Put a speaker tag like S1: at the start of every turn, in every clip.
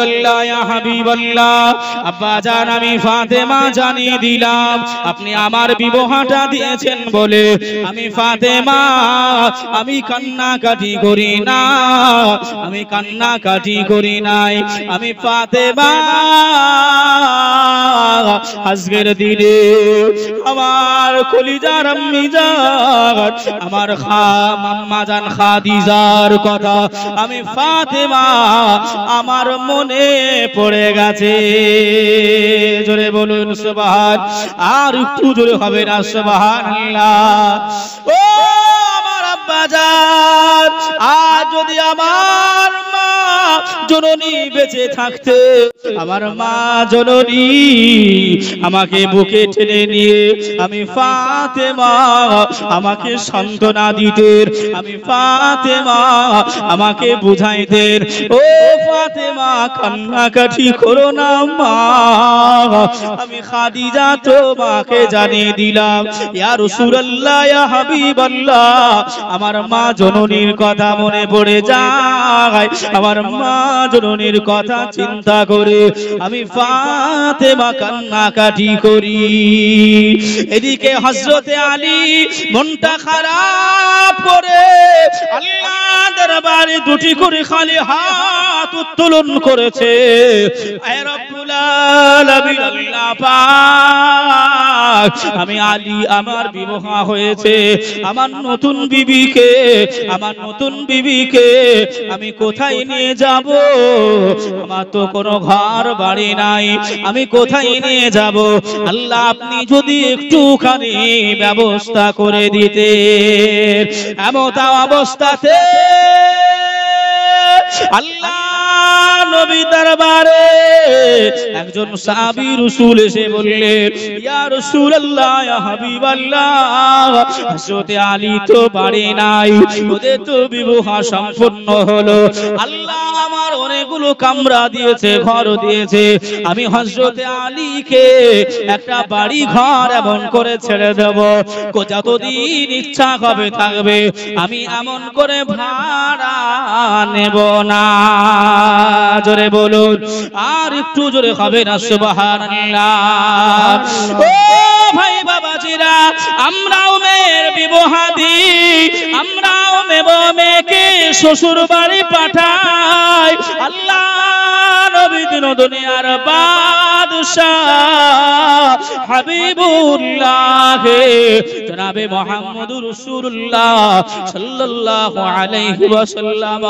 S1: আব্দুল্লাহ ইয়া হাবিবাল্লাহ আব্বা জান আমি ফাতেমা জানিয়ে দিলাম আপনি আমার বিবাহটা দিয়েছেন বলে আমি ফাতেমা আমি কান্না কাটি করি না আমি কান্না কাটি করি নাই আমি ফাতেমা আজকের দিনে আমার কলিজার আম্মিজার আমার খা মাম্মাজান খাদিজার কথা আমি ফাতেমা আমার মন মনে পড়ে গেছে জোরে বলুন সবান আর একটু জোরে হবে না সবান আব্বাজান আজ যদি আমার মা জননী বেঁচে থাকতে আমার মা জননী আমাকে বুকে ঠেলে নিয়ে আমি ফাতে মা আমাকে সান্ত্বনা দিতেন আমি ফাতে মা আমাকে বুঝাইতেন ও ফাতে মা কান্নাকাঠি করো না মা আমি খাদিজা তোমাকে জানিয়ে দিলাম ইয়া রসুরাল্লাহ ইয়া আমার মা জননীর কথা মনে পড়ে যায় আমার মা জননীর কথা চিন্তা করে আমি ফাতেমা কান্নাকাটি করি এদিকে হজরতে আলী মনটা খারাপ করে আল্লাহ দরবারে দুটি করে খালি হাত উত্তোলন করেছে আমি আলী আমার বিবাহ হয়েছে আমার নতুন বিবি বিবিকে আমার নতুন বিবিকে আমি কোথায় নিয়ে যাব আমার তো কোনো ঘর বাড়ি নাই আমি কোথায় নিয়ে যাব আল্লাহ আপনি যদি একটুখানি ব্যবস্থা করে দিতে এমন অবস্থাতে আল্লাহ নবী দরবারে একজন সাহাবী রাসূল এসে বললেন ইয়া রাসূলুল্লাহ ইয়া হাবিবাল্লাহ হযরত আলী তো বাড়ি নাই ওদের তো বিবাহ সম্পন্ন হলো আল্লাহ আমার অনেকগুলো কামরা দিয়েছে ঘর দিয়েছে আমি হযরত আলীকে একটা বাড়ি ঘর এমন করে ছেড়ে দেব যতদিন ইচ্ছা হবে থাকবে আমি এমন করে ভাড়া নেব না জোরে বলুন আর একটু জোরে হবে না সুবহানাল্লাহ ও ভাই বাবাজিরা আমরাও মেয়ের বিবাহাদি দিই আমরাও মেয়ে মেয়েকে শ্বশুর বাড়ি পাঠায় আল্লাহ নবীদিন দুনিয়ার বাদশাহ হাবিবুল্লাহ জনাবে মোহাম্মদুর রাসূলুল্লাহ সাল্লাল্লাহু আলাইহি ওয়াসাল্লাম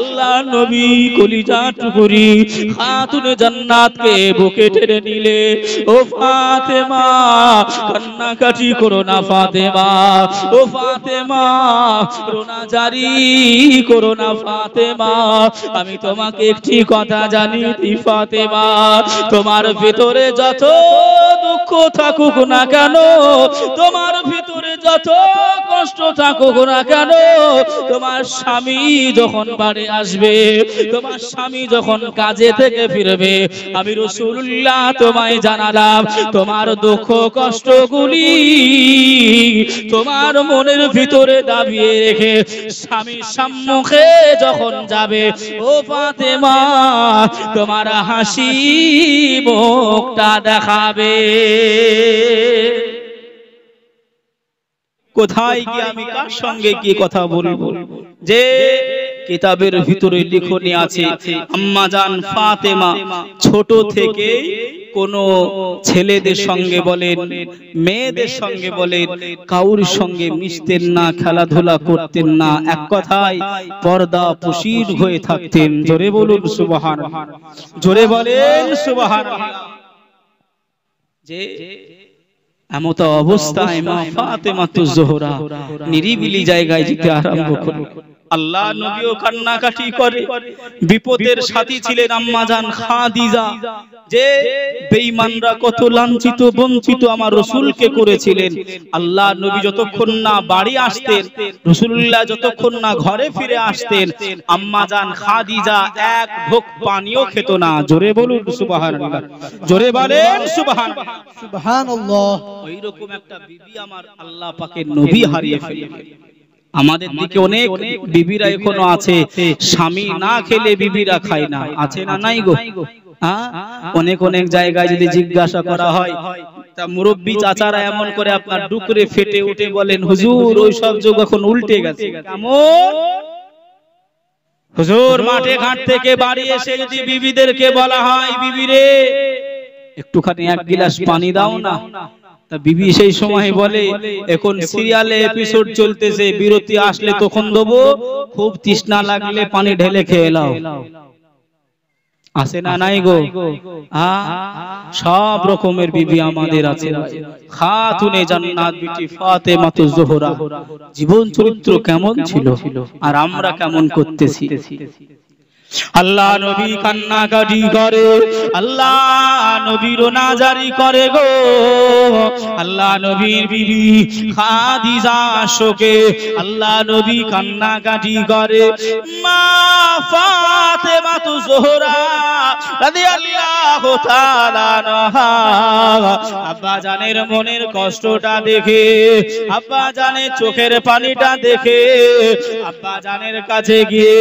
S1: আল্লাহ নবী কলিজা টুকুরি খাতুন জান্নাতকে বুকে টেনে নিলে ও ফাতেমা কান্নাকাটি করো না ফাতেমা ও ফাতেমা রোনা জারি করো না ফাতেমা আমি তোমাকে একটি কথা জানি বিবি ফাতেমা তোমার ভিতরে যত দুঃখ থাকুক না কেন তোমার ভিতরে যত কষ্ট থাকুক না কেন তোমার স্বামী যখন বাড়ি আসবে তোমার স্বামী যখন কাজে থেকে ফিরবে আমি রসুল্লাহ তোমায় জানালাম তোমার দুঃখ কষ্টগুলি তোমার মনের ভিতরে দাবিয়ে রেখে স্বামী সম্মুখে যখন যাবে ও পাতে মা তোমার হাসি মুখটা দেখাবে কোথায় গিয়ে আমি কার সঙ্গে গিয়ে কথা বলবো যে কিতাবের ভিতরে লিখনি আছে আম্মাজান ফাতেমা ছোট থেকে কোন ছেলেদের সঙ্গে বলেন মেয়েদের সঙ্গে বলেন কাউর সঙ্গে মিশতেন না খেলাধুলা করতেন না এক কথায় পর্দা পুশির হয়ে থাকতেন জোরে বলুন সুবাহান জোরে বলেন সুবাহান যে এমত অবস্থায় মা ফাতেমা তুজ জোহরা নিরিবিলি জায়গায় যেতে আরম্ভ করলো আল্লাহ নবীও কান্নাকাটি করে বিপদের সাথী ছিলেন আম্মাজান খাদিজা যে বেঈমানরা কত লাঞ্ছিত বঞ্চিত আমার রসুলকে করেছিলেন আল্লাহ নবী যতক্ষণ না বাড়ি আসতেন রসুল্লাহ যতক্ষণ না ঘরে ফিরে আসতেন আম্মাজান খাদিজা এক ঢোক পানিও খেত না জোরে বলুন সুবহানাল্লাহ জোরে বলেন সুবহান সুবহানাল্লাহ ওইরকম একটা বিবি আমার আল্লাহ পাকের নবী হারিয়ে ফেলেন আমাদের দিকে অনেক বিবিরা এখনো আছে স্বামী না খেলে বিবিরা খায় না আছে না নাই গো অনেক অনেক জায়গায় যদি জিজ্ঞাসা করা হয় তা মুরব্বী চাচারা এমন করে আপনার ডুকরে ফেটে উঠে বলেন হুজুর ওই সব যুগ এখন উল্টে গেছে হুজুর মাঠে ঘাট থেকে বাড়ি এসে যদি বিবিদেরকে বলা হয় বিবিরে একটুখানি এক গিলাস পানি দাও না তা বিবি সেই সময় বলে এখন সিরিয়ালে এপিসোড চলতেছে বিরতি আসলে তখন দেবো খুব তৃষ্ণা লাগলে পানি ঢেলে খেয়ে নাও আছে না নাই গো সব রকমের বিবি আমাদের আছে খাতুনে জান্নাত বিটি ফাতেমাতু জোহরা জীবন চরিত্র কেমন ছিল আর আমরা কেমন করতেছি আল্লাহ নবী কান্নাকাটি করে আল্লাহ নবীর নাজারি করে গো আল্লাহ নবীর বিবি খাদিজা শোকে আল্লাহ নবী কান্নাকাটি করে আব্বা জানের মনের কষ্টটা দেখে আব্বা জানের চোখের পানিটা দেখে আব্বা জানের কাছে গিয়ে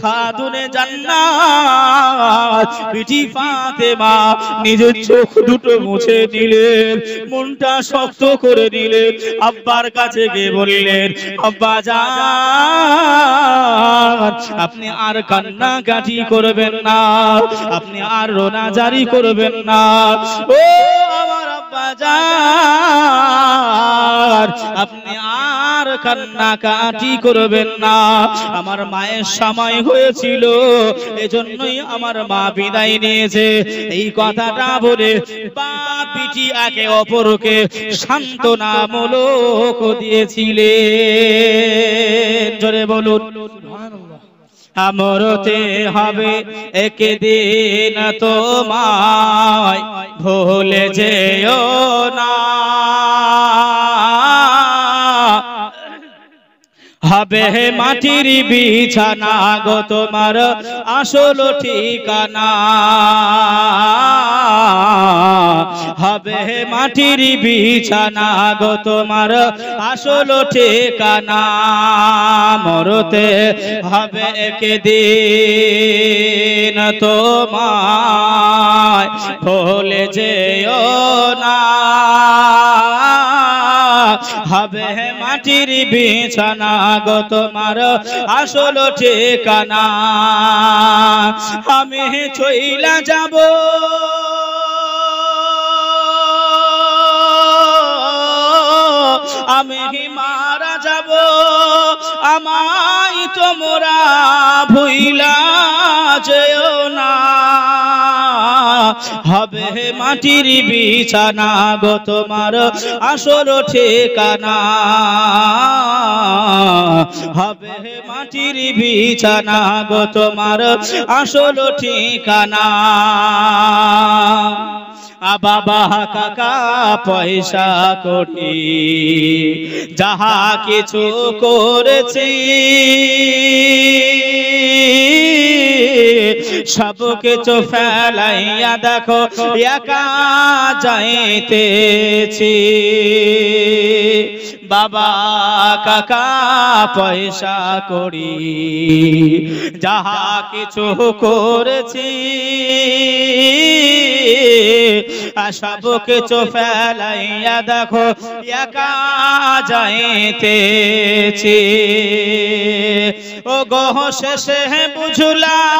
S1: খাদুনে মনটা শক্ত করে দিলেন আব্বার কাছে গিয়ে বললেন আব্বা যান আপনি আর কান্না কাটি করবেন না আপনি আর রোনা জারি করবেন না ও আপনি আর কান্না কাটি করবেন না আমার মায়ের সময় হয়েছিল এজন্যই আমার মা বিদায় নিয়েছে এই কথাটা বলে বা পিটি একে অপরকে সান্ত্বনামূলক দিয়েছিলেন জোরে বলুন আমরতে হবে একদিন তোমায় ভুলে যেও না হবে মাটির বিছানা গো তোমার আসল ঠিকানা হবে মাটির বিছানা গো তোমার আসল ঠিকানা মরতে হবে একদিন তোমায় ফলে যেও না হবে মাটির বিছানা গো তোমার আসল ঠিকানা আমি ছইলা যাব আমি মারা যাব আমায় তোমরা ভুইলা যেও না হবে মাটির বিছানা গো তোমার আসল ঠিকানা হবে মাটির বিছানা গো তোমার আসল ঠিকানা বাবা কাকা পয়সা কোটি যাহা কিছু করেছি সব কিছু ফেলাইয়া দেখো একা যাইতেছি বাবা কাকা পয়সা করি যাহা কিছু করেছি আর সব কিছু ফেলাইয়া দেখো একা যাইতেছি ও গহ শেষে বুঝলাম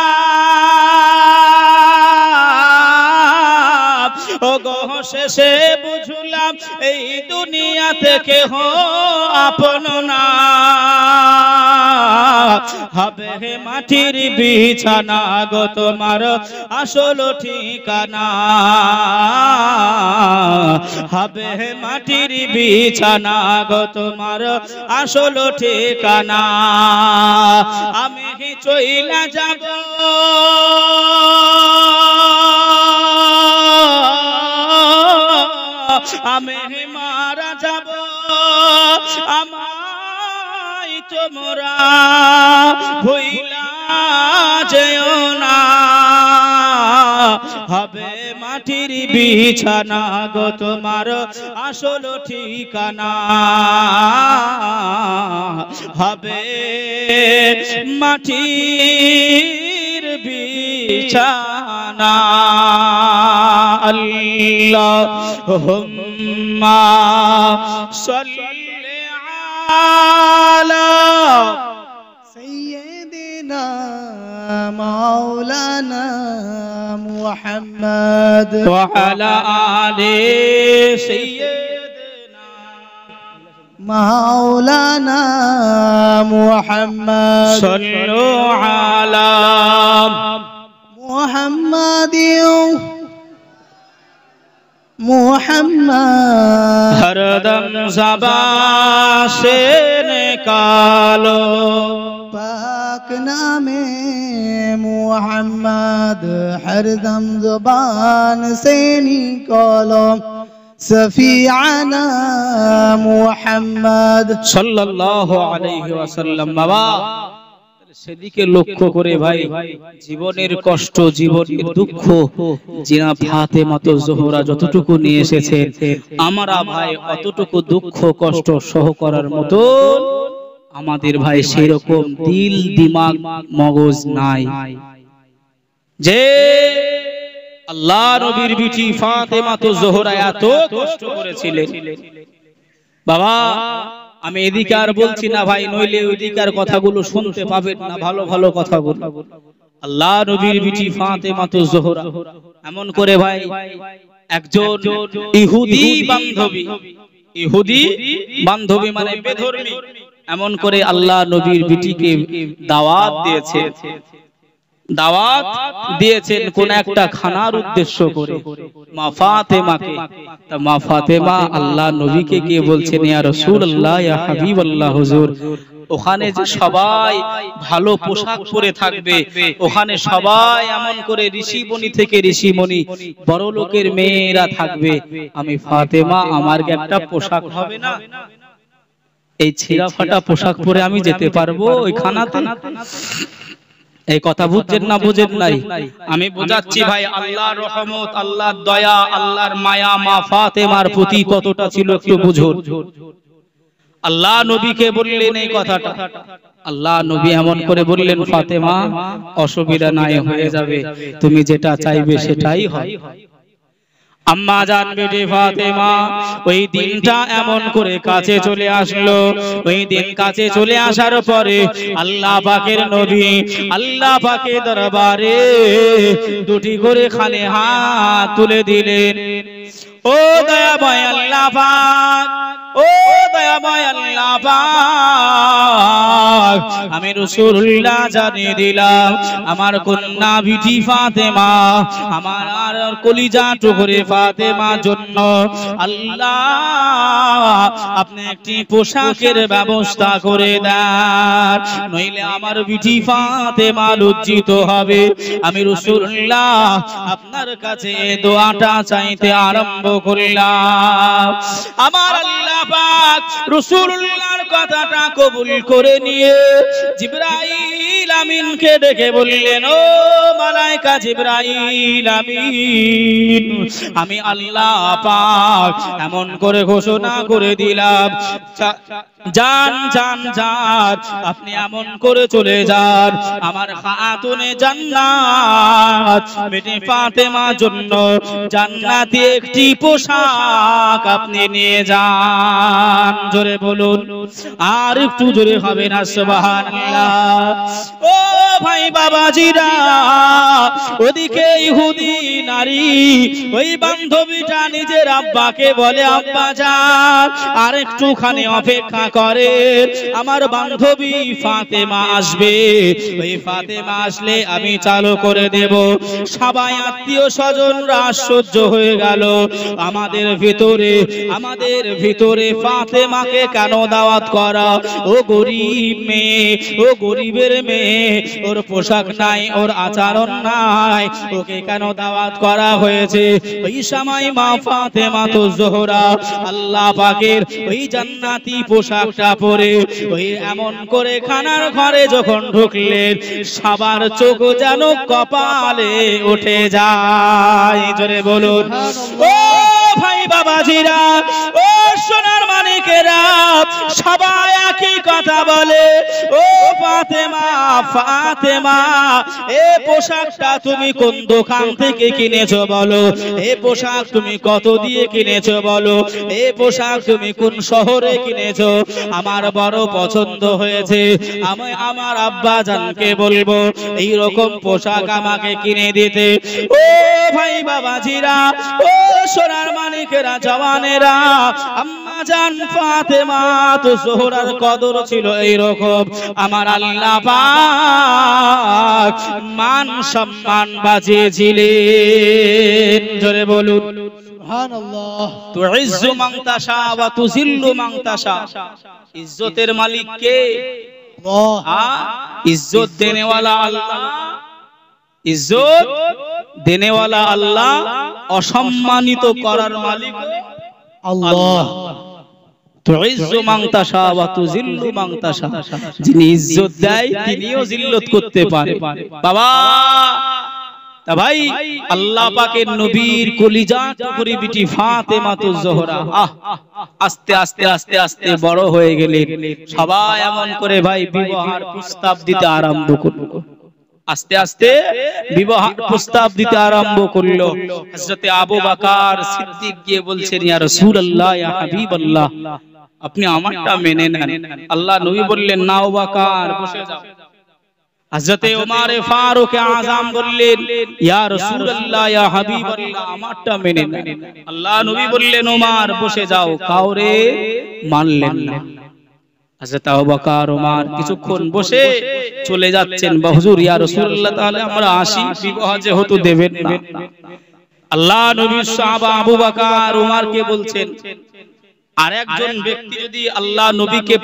S1: ও গহ শেষে বুঝলাম এই দুনিয়া থেকে হো আপন না হবে হে মাটির বিছানা গো তোমার আসল ঠিকানা হবে হে মাটির বিছানা গো তোমার আসল ঠিকানা আমি কি চইলা যাব আমি মারা যাব আমার তোমরা ভুইলা যেও না হবে মাটির বিছানা গো তোমার আসল ঠিকানা হবে মাটির বিছানা আল্লাহ হুম্মা সাল্লি على
S2: سيدنا مولانا محمد وعلى
S1: آله سيدنا
S2: مولانا محمد صلوا على محمد محمد
S1: ہر دم زبا سے نکالو پاک
S2: نام محمد ہر دم زبان سے نکالو سفیعنا محمد صلی اللہ علیہ
S1: وسلم مبارک সেদিকে লক্ষ্য করে ভাই জীবনের কষ্ট জীবনের দুঃখ জিনা ফাতে মতো জোহরা যতটুকু নিয়ে এসেছে আমরা ভাই অতটুকু দুঃখ কষ্ট সহ করার মতো আমাদের ভাই সেরকম দিল দিমাগ মগজ নাই যে আল্লাহ নবীর বিটি ফাতেমা তো জোহরা এত কষ্ট করেছিলেন বাবা আমি এদিকে আর বলছি না ভাই নইলে ওইদিকার কথাগুলো শুনতে পাবেন না ভালো ভালো কথা কথাগুলো আল্লাহ নবীর বিটি ফাতেমা তো জোহরা এমন করে ভাই একজন ইহুদি বান্ধবী ইহুদি বান্ধবী মানে, মানে বেধর্মী এমন করে আল্লাহ নবীর বিটিকে দাওয়াত দিয়েছে দাওয়াত দিয়েছেন কোন একটা খানার উদ্দেশ্য করে মাফাতেমাকে তা মা ফাতেমা আল্লাহ নবীকে গিয়ে বলছেন ইয়া রাসূলুল্লাহ ইয়া হাবিবাল্লাহ হুজুর ওখানে যে সবাই ভালো পোশাক পরে থাকবে ওখানে সবাই এমন করে ঋষিমণি থেকে ঋষিমণি বড় লোকের মেয়েরা থাকবে আমি ফাতেমা আমার একটা পোশাক হবে না এই ছেঁড়া ফাটা পোশাক পরে আমি যেতে পারবো ওই খানাতে এই কথা বুঝছেন না বুঝেন নাই আমি বোঝাচ্ছি ভাই আল্লাহর রহমত আল্লাহর দয়া আল্লাহর মায়া মা ফাতেমার প্রতি কতটা ছিল একটু বুঝুন আল্লাহ নবীকে বললেন এই কথাটা আল্লাহ নবী এমন করে বললেন ফাতেমা অসুবিধা নাই হয়ে যাবে তুমি যেটা চাইবে সেটাই হয় আম্মা জান বেটে ফাতেমা ওই দিনটা এমন করে কাছে চলে আসলো ওই দিন কাছে চলে আসার পরে আল্লাহ পাকের নবী আল্লাহ পাকের দরবারে দুটি করে খালে হাত তুলে দিলেন ও দয়া ভাই আল্লাহ পাক ও দয়াময় আল্লাহ আমি রসুল্লাহ জানিয়ে দিলাম আমার কন্যা বিটি ফাতেমা আমার আর কলিজা টুকরে ফাতেমা জন্য আল্লাহ আপনি একটি পোশাকের ব্যবস্থা করে দেন নইলে আমার বিটি ফাতেমা লজ্জিত হবে আমি রসুল্লাহ আপনার কাছে দোয়াটা চাইতে আরম্ভ করলাম আমার আল্লাহ আল্লাহ পাক রাসূলুল্লাহর কথাটা কবুল করে নিয়ে জিবরাইল আমিনকে দেখে বললেন ও মালাইকা জিবরাইল আমিন আমি আল্লাহ পাক এমন করে ঘোষণা করে দিলাম যান যান যান আপনি এমন করে চলে যান আমার খাতুনে জান্নাত মেটে ফাতেমার জন্য জান্নাতি একটি পোশাক আপনি নিয়ে যান জোরে বলুন আর একটু জোরে হবে না সুবহানাল্লাহ ও ভাই বাবাজিরা ওদিকে ইহুদি নারী ওই বান্ধবীটা নিজের আব্বাকে বলে আব্বা যান আর একটুখানি অপেক্ষা করেন আমার বান্ধবী ফাতেমা আসবে ওই ফাতেমা আসলে আমি চালু করে দেব সবাই আত্মীয় স্বজনরা আশ্চর্য হয়ে গেল আমাদের ভিতরে আমাদের ভিতরে ফাতেমাকে কেন দাওয়াত করা ও গরিব মেয়ে ও গরিবের মেয়ে ওর পোশাক নাই ওর আচরণ নাই ওকে কেন দাওয়াত করা হয়েছে ওই সময় মা ফাতেমা তো জোহরা আল্লাহ পাকের ওই জান্নাতি পোশাক পোশা পরে ওই এমন করে খানার ঘরে যখন ঢুকলেন সবার চোখ যেন কপালে উঠে যায় জোরে বলুন ও বাবাজিরা ও সোনার মানিকেরা সবাই একই কথা বলে ও ফাতেমা ফাতেমা এ পোশাকটা তুমি কোন দোকান থেকে কিনেছো বলো এ পোশাক তুমি কত দিয়ে কিনেছো বলো এ পোশাক তুমি কোন শহরে কিনেছো আমার বড় পছন্দ হয়েছে আমি আমার আব্বা জানকে বলবো এই রকম পোশাক আমাকে কিনে দিতে ও ভাই বাবাজিরা ও সোনার মানিক যুবকেরা জওয়ানেরা আম্মা জান ফাতেমা তো সোহরার কদর ছিল এই রকম আমার আল্লাহ পাক মান সম্মান বাজিয়েছিলেন জোরে বলুন ইজ্জতের মালিক কে ইজ্জত দেনেওয়ালা আল্লাহ ইজ্জত দেনেওয়ালা আল্লাহ অসম্মানিত করার মালিক আল্লাহ পাকের নবীর কলিজা টুকরি বিটি ফাতেমা তো জোহরা আস্তে আস্তে আস্তে আস্তে বড় হয়ে গেলেন সবাই এমন করে ভাই বিবাহের প্রস্তাব দিতে আরম্ভ করবো اللہ حضرت فاروق اللہ جاؤ مانل তাহলে আল্লাহ নবীকে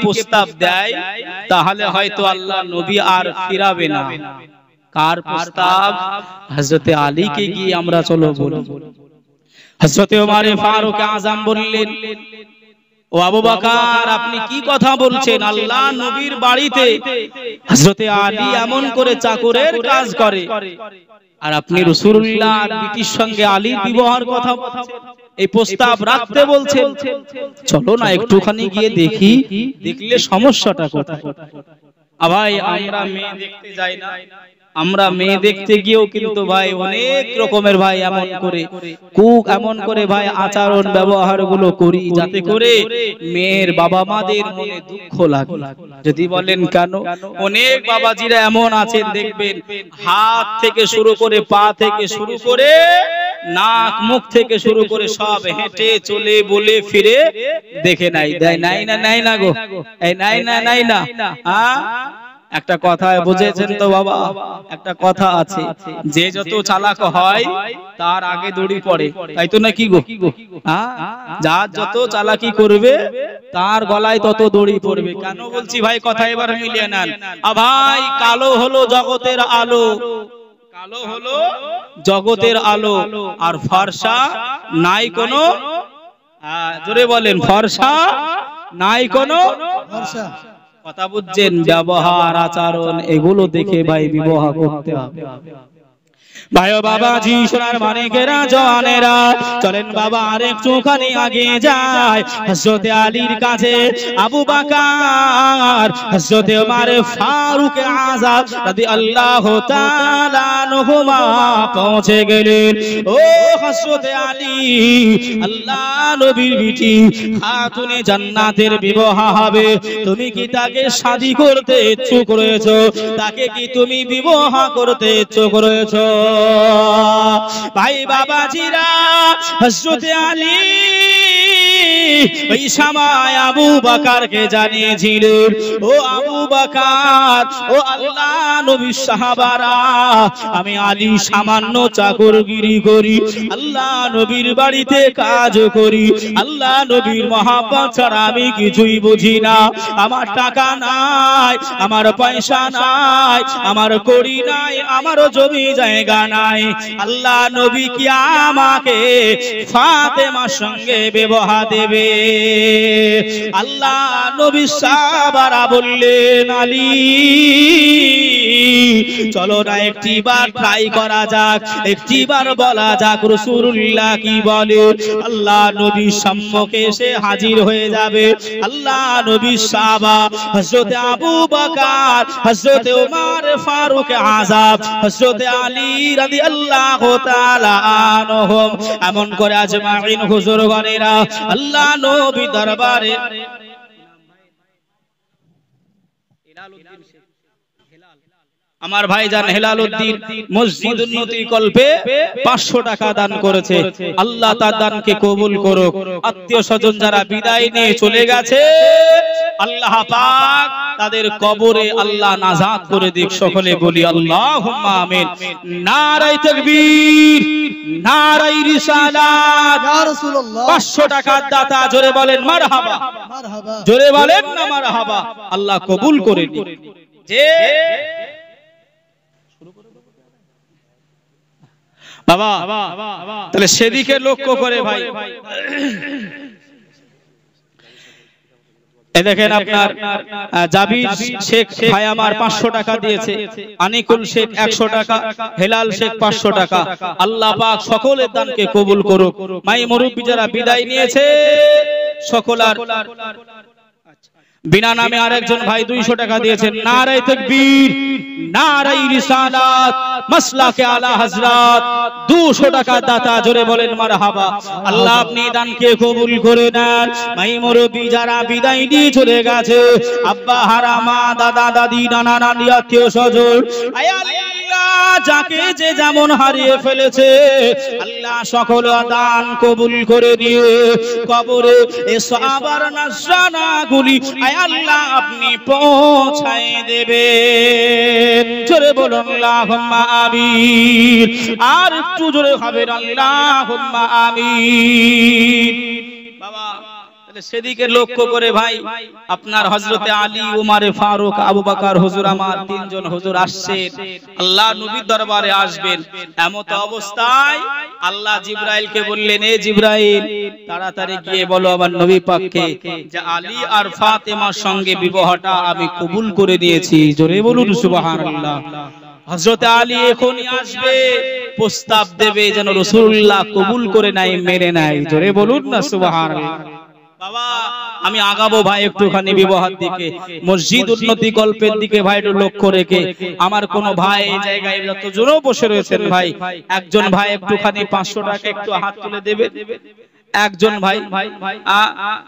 S1: প্রস্তাব দেয় তাহলে হয়তো আল্লাহ নবী আর ফিরাবে না কার প্রস্তাব হযরতে আলীকে গিয়ে আমরা চলো বলি হযরতে আজাম বললেন ও আবু আপনি কি কথা বলছেন আল্লাহ নবীর বাড়িতে হযরতে আলী এমন করে চাকরের কাজ করে আর আপনি রসুল্লাহ আর সঙ্গে আলী বিবাহের কথা এই প্রস্তাব রাখতে বলছেন চলো না একটুখানি গিয়ে দেখি দেখলে সমস্যাটা কোথায় আভাই আমরা মেয়ে দেখতে যাই না আমরা মেয়ে দেখতে গিয়েও কিন্তু ভাই অনেক রকমের ভাই এমন করে কুক এমন করে ভাই আচরণ ব্যবহার গুলো করি যাতে করে মেয়ের বাবা মাদের মনে দুঃখ লাগে যদি বলেন কেন অনেক বাবাজিরা এমন আছেন দেখবেন হাত থেকে শুরু করে পা থেকে শুরু করে নাক মুখ থেকে শুরু করে সব হেঁটে চলে বলে ফিরে দেখে নাই নাই না নাই না গো এই নাই না নাই না একটা কথায় বুঝেছেন তো বাবা একটা কথা আছে যে যত চালাক হয় তার আগে দড়ি পড়ে তাই তো নাকি গো হ্যাঁ? যার যত চালাকি করবে তার গলায় তত দড়ি পড়বে কেন বলছি ভাই কথা এবার মিলিয়ে নেন ভাই কালো হলো জগতের আলো কালো হলো জগতের আলো আর ফর্সা নাই কোনো জোরে বলেন ফর্সা নাই কোনো ফর্সা কথা বুঝছেন ব্যবহার আচরণ এগুলো দেখে ভাই বিবাহ করতে হবে ভাই বাবাজি সোনার মানিকেরা জনেরা চলেন বাবা আর একটুখানি আগে যায় হজরতে আলীর কাছে আবু বাকার হজরতে আমার ফারুক আজাদ রাদিয়াল্লাহু তাআলা আনহুমা পৌঁছে গেলেন ও হজরতে আলী আল্লাহ নবীর বিটি খাতুনে জান্নাতের বিবাহ হবে তুমি কি তাকে শাদি করতে ইচ্ছুক রয়েছো তাকে কি তুমি বিবাহ করতে ইচ্ছুক রয়েছো ভাই বাবাজিরা হজরতে আলী ওই সময় আবু বাকারকে জানিয়েছিলেন ও আবু বাকার ও আল্লাহ নবী সাহাবারা আমি আলী সামান্য চাকরগিরি করি আল্লাহ নবীর বাড়িতে কাজ করি আল্লাহ নবীর মহাব্বত ছাড়া আমি কিছুই বুঝি না আমার টাকা নাই আমার পয়সা নাই আমার করি নাই আমার জমি জায়গা জানায় আল্লাহ নবী কি আমাকে ফাতেমার সঙ্গে বিবাহ দেবে আল্লাহ নবী সাহাবারা বললেন আলী চলো না একটি বার ট্রাই করা যাক একটি বার বলা যাক রসুল্লাহ কি বলে আল্লাহ নবী সম্মুখে এসে হাজির হয়ে যাবে আল্লাহ নবী সাবা হজরত আবু বকর হজরত ওমর ফারুক আজাব হজরত আলী রাদিয়াল্লাহু তাআলা আনহুম এমন করে আছে আজমাইন হুজুর গনেরা আল্লাহ নবী দরবারে হেলাল আমার ভাই যান হেলাল উদ্দিন মসজিদ উন্নতি কল্পে পাঁচশো টাকা দান করেছে আল্লাহ তার দানকে কবুল করুক আত্মীয় স্বজন যারা বিদায় নিয়ে চলে গেছে আল্লাহ পাক তাদের কবরে আল্লাহ নাজাদ করে দিক সকলে বলি আল্লাহ আমিন নারাই তকবীর নারাই পাঁচশো ইয়া টাকার দাতা জোরে বলেন মারহাবা মারহাবা জোরে বলেন না মারহাবা আল্লাহ কবুল করে যে বাবা তাহলে সেদিকে লক্ষ্য করে ভাই দেখেন আপনার জাবির শেখ ভাই আমার পাঁচশো টাকা দিয়েছে আনিকুল শেখ একশো টাকা হেলাল শেখ পাঁচশো টাকা আল্লাহ পাক সকলের দানকে কবুল করুক মাই মুরব্বী যারা বিদায় নিয়েছে সকল আর বিনা নামে আর একজন ভাই দুইশো টাকা দিয়েছেন নারাই তকবীর নারাই রিসালাত মাসলাকে আলা হযরত 200 টাকা দাতা জোরে বলেন মারহাবা আল্লাহ আপনি দানকে কবুল করে নেন মাইমুর যারা বিদায় নিয়ে চলে গেছে আব্বা হারা মা দাদা দাদি নানা নানি আত্মীয় স্বজন আয় যাকে যে যেমন হারিয়ে ফেলেছে আল্লাহ সকল দান কবুল করে দিয়ে কবরে এ সাবার নাসরানাগুলি আল্লাহ আপনি পৌঁছায় দেবে জোরে বলুন আল্লাহুম্মা আমি আর একটু জোরে হবে আল্লাহুম্মা আমি বাবা সেদিকে লক্ষ্য করে ভাই আপনার হজরতে আলী উমারে ফারুক আবু বাকার হুজুর আমার তিনজন হুজুর আসছেন আল্লাহ নবীর দরবারে আসবেন এমত অবস্থায় আল্লাহ জিব্রাইলকে বললেন এ জিব্রাইল তাড়াতাড়ি গিয়ে বলো আমার নবী পাককে যে আলী আর ফাতেমার সঙ্গে বিবাহটা আমি কবুল করে দিয়েছি জোরে বলুন সুবহানাল্লাহ হযরত আলী এখনই আসবে প্রস্তাব দেবে যেন রাসূলুল্লাহ কবুল করে নাই মেরে নাই জোরে বলুন না সুবহানাল্লাহ আমি আগাবো ভাই একটুখানি বিবাহের দিকে মসজিদ উন্নতি গল্পের দিকে ভাই একটু লক্ষ্য রেখে আমার কোন ভাই এই জায়গায় যতজনও বসে রয়েছেন ভাই একজন ভাই একটুখানি পাঁচশো টাকা একটু হাত তুলে দেবে একজন ভাই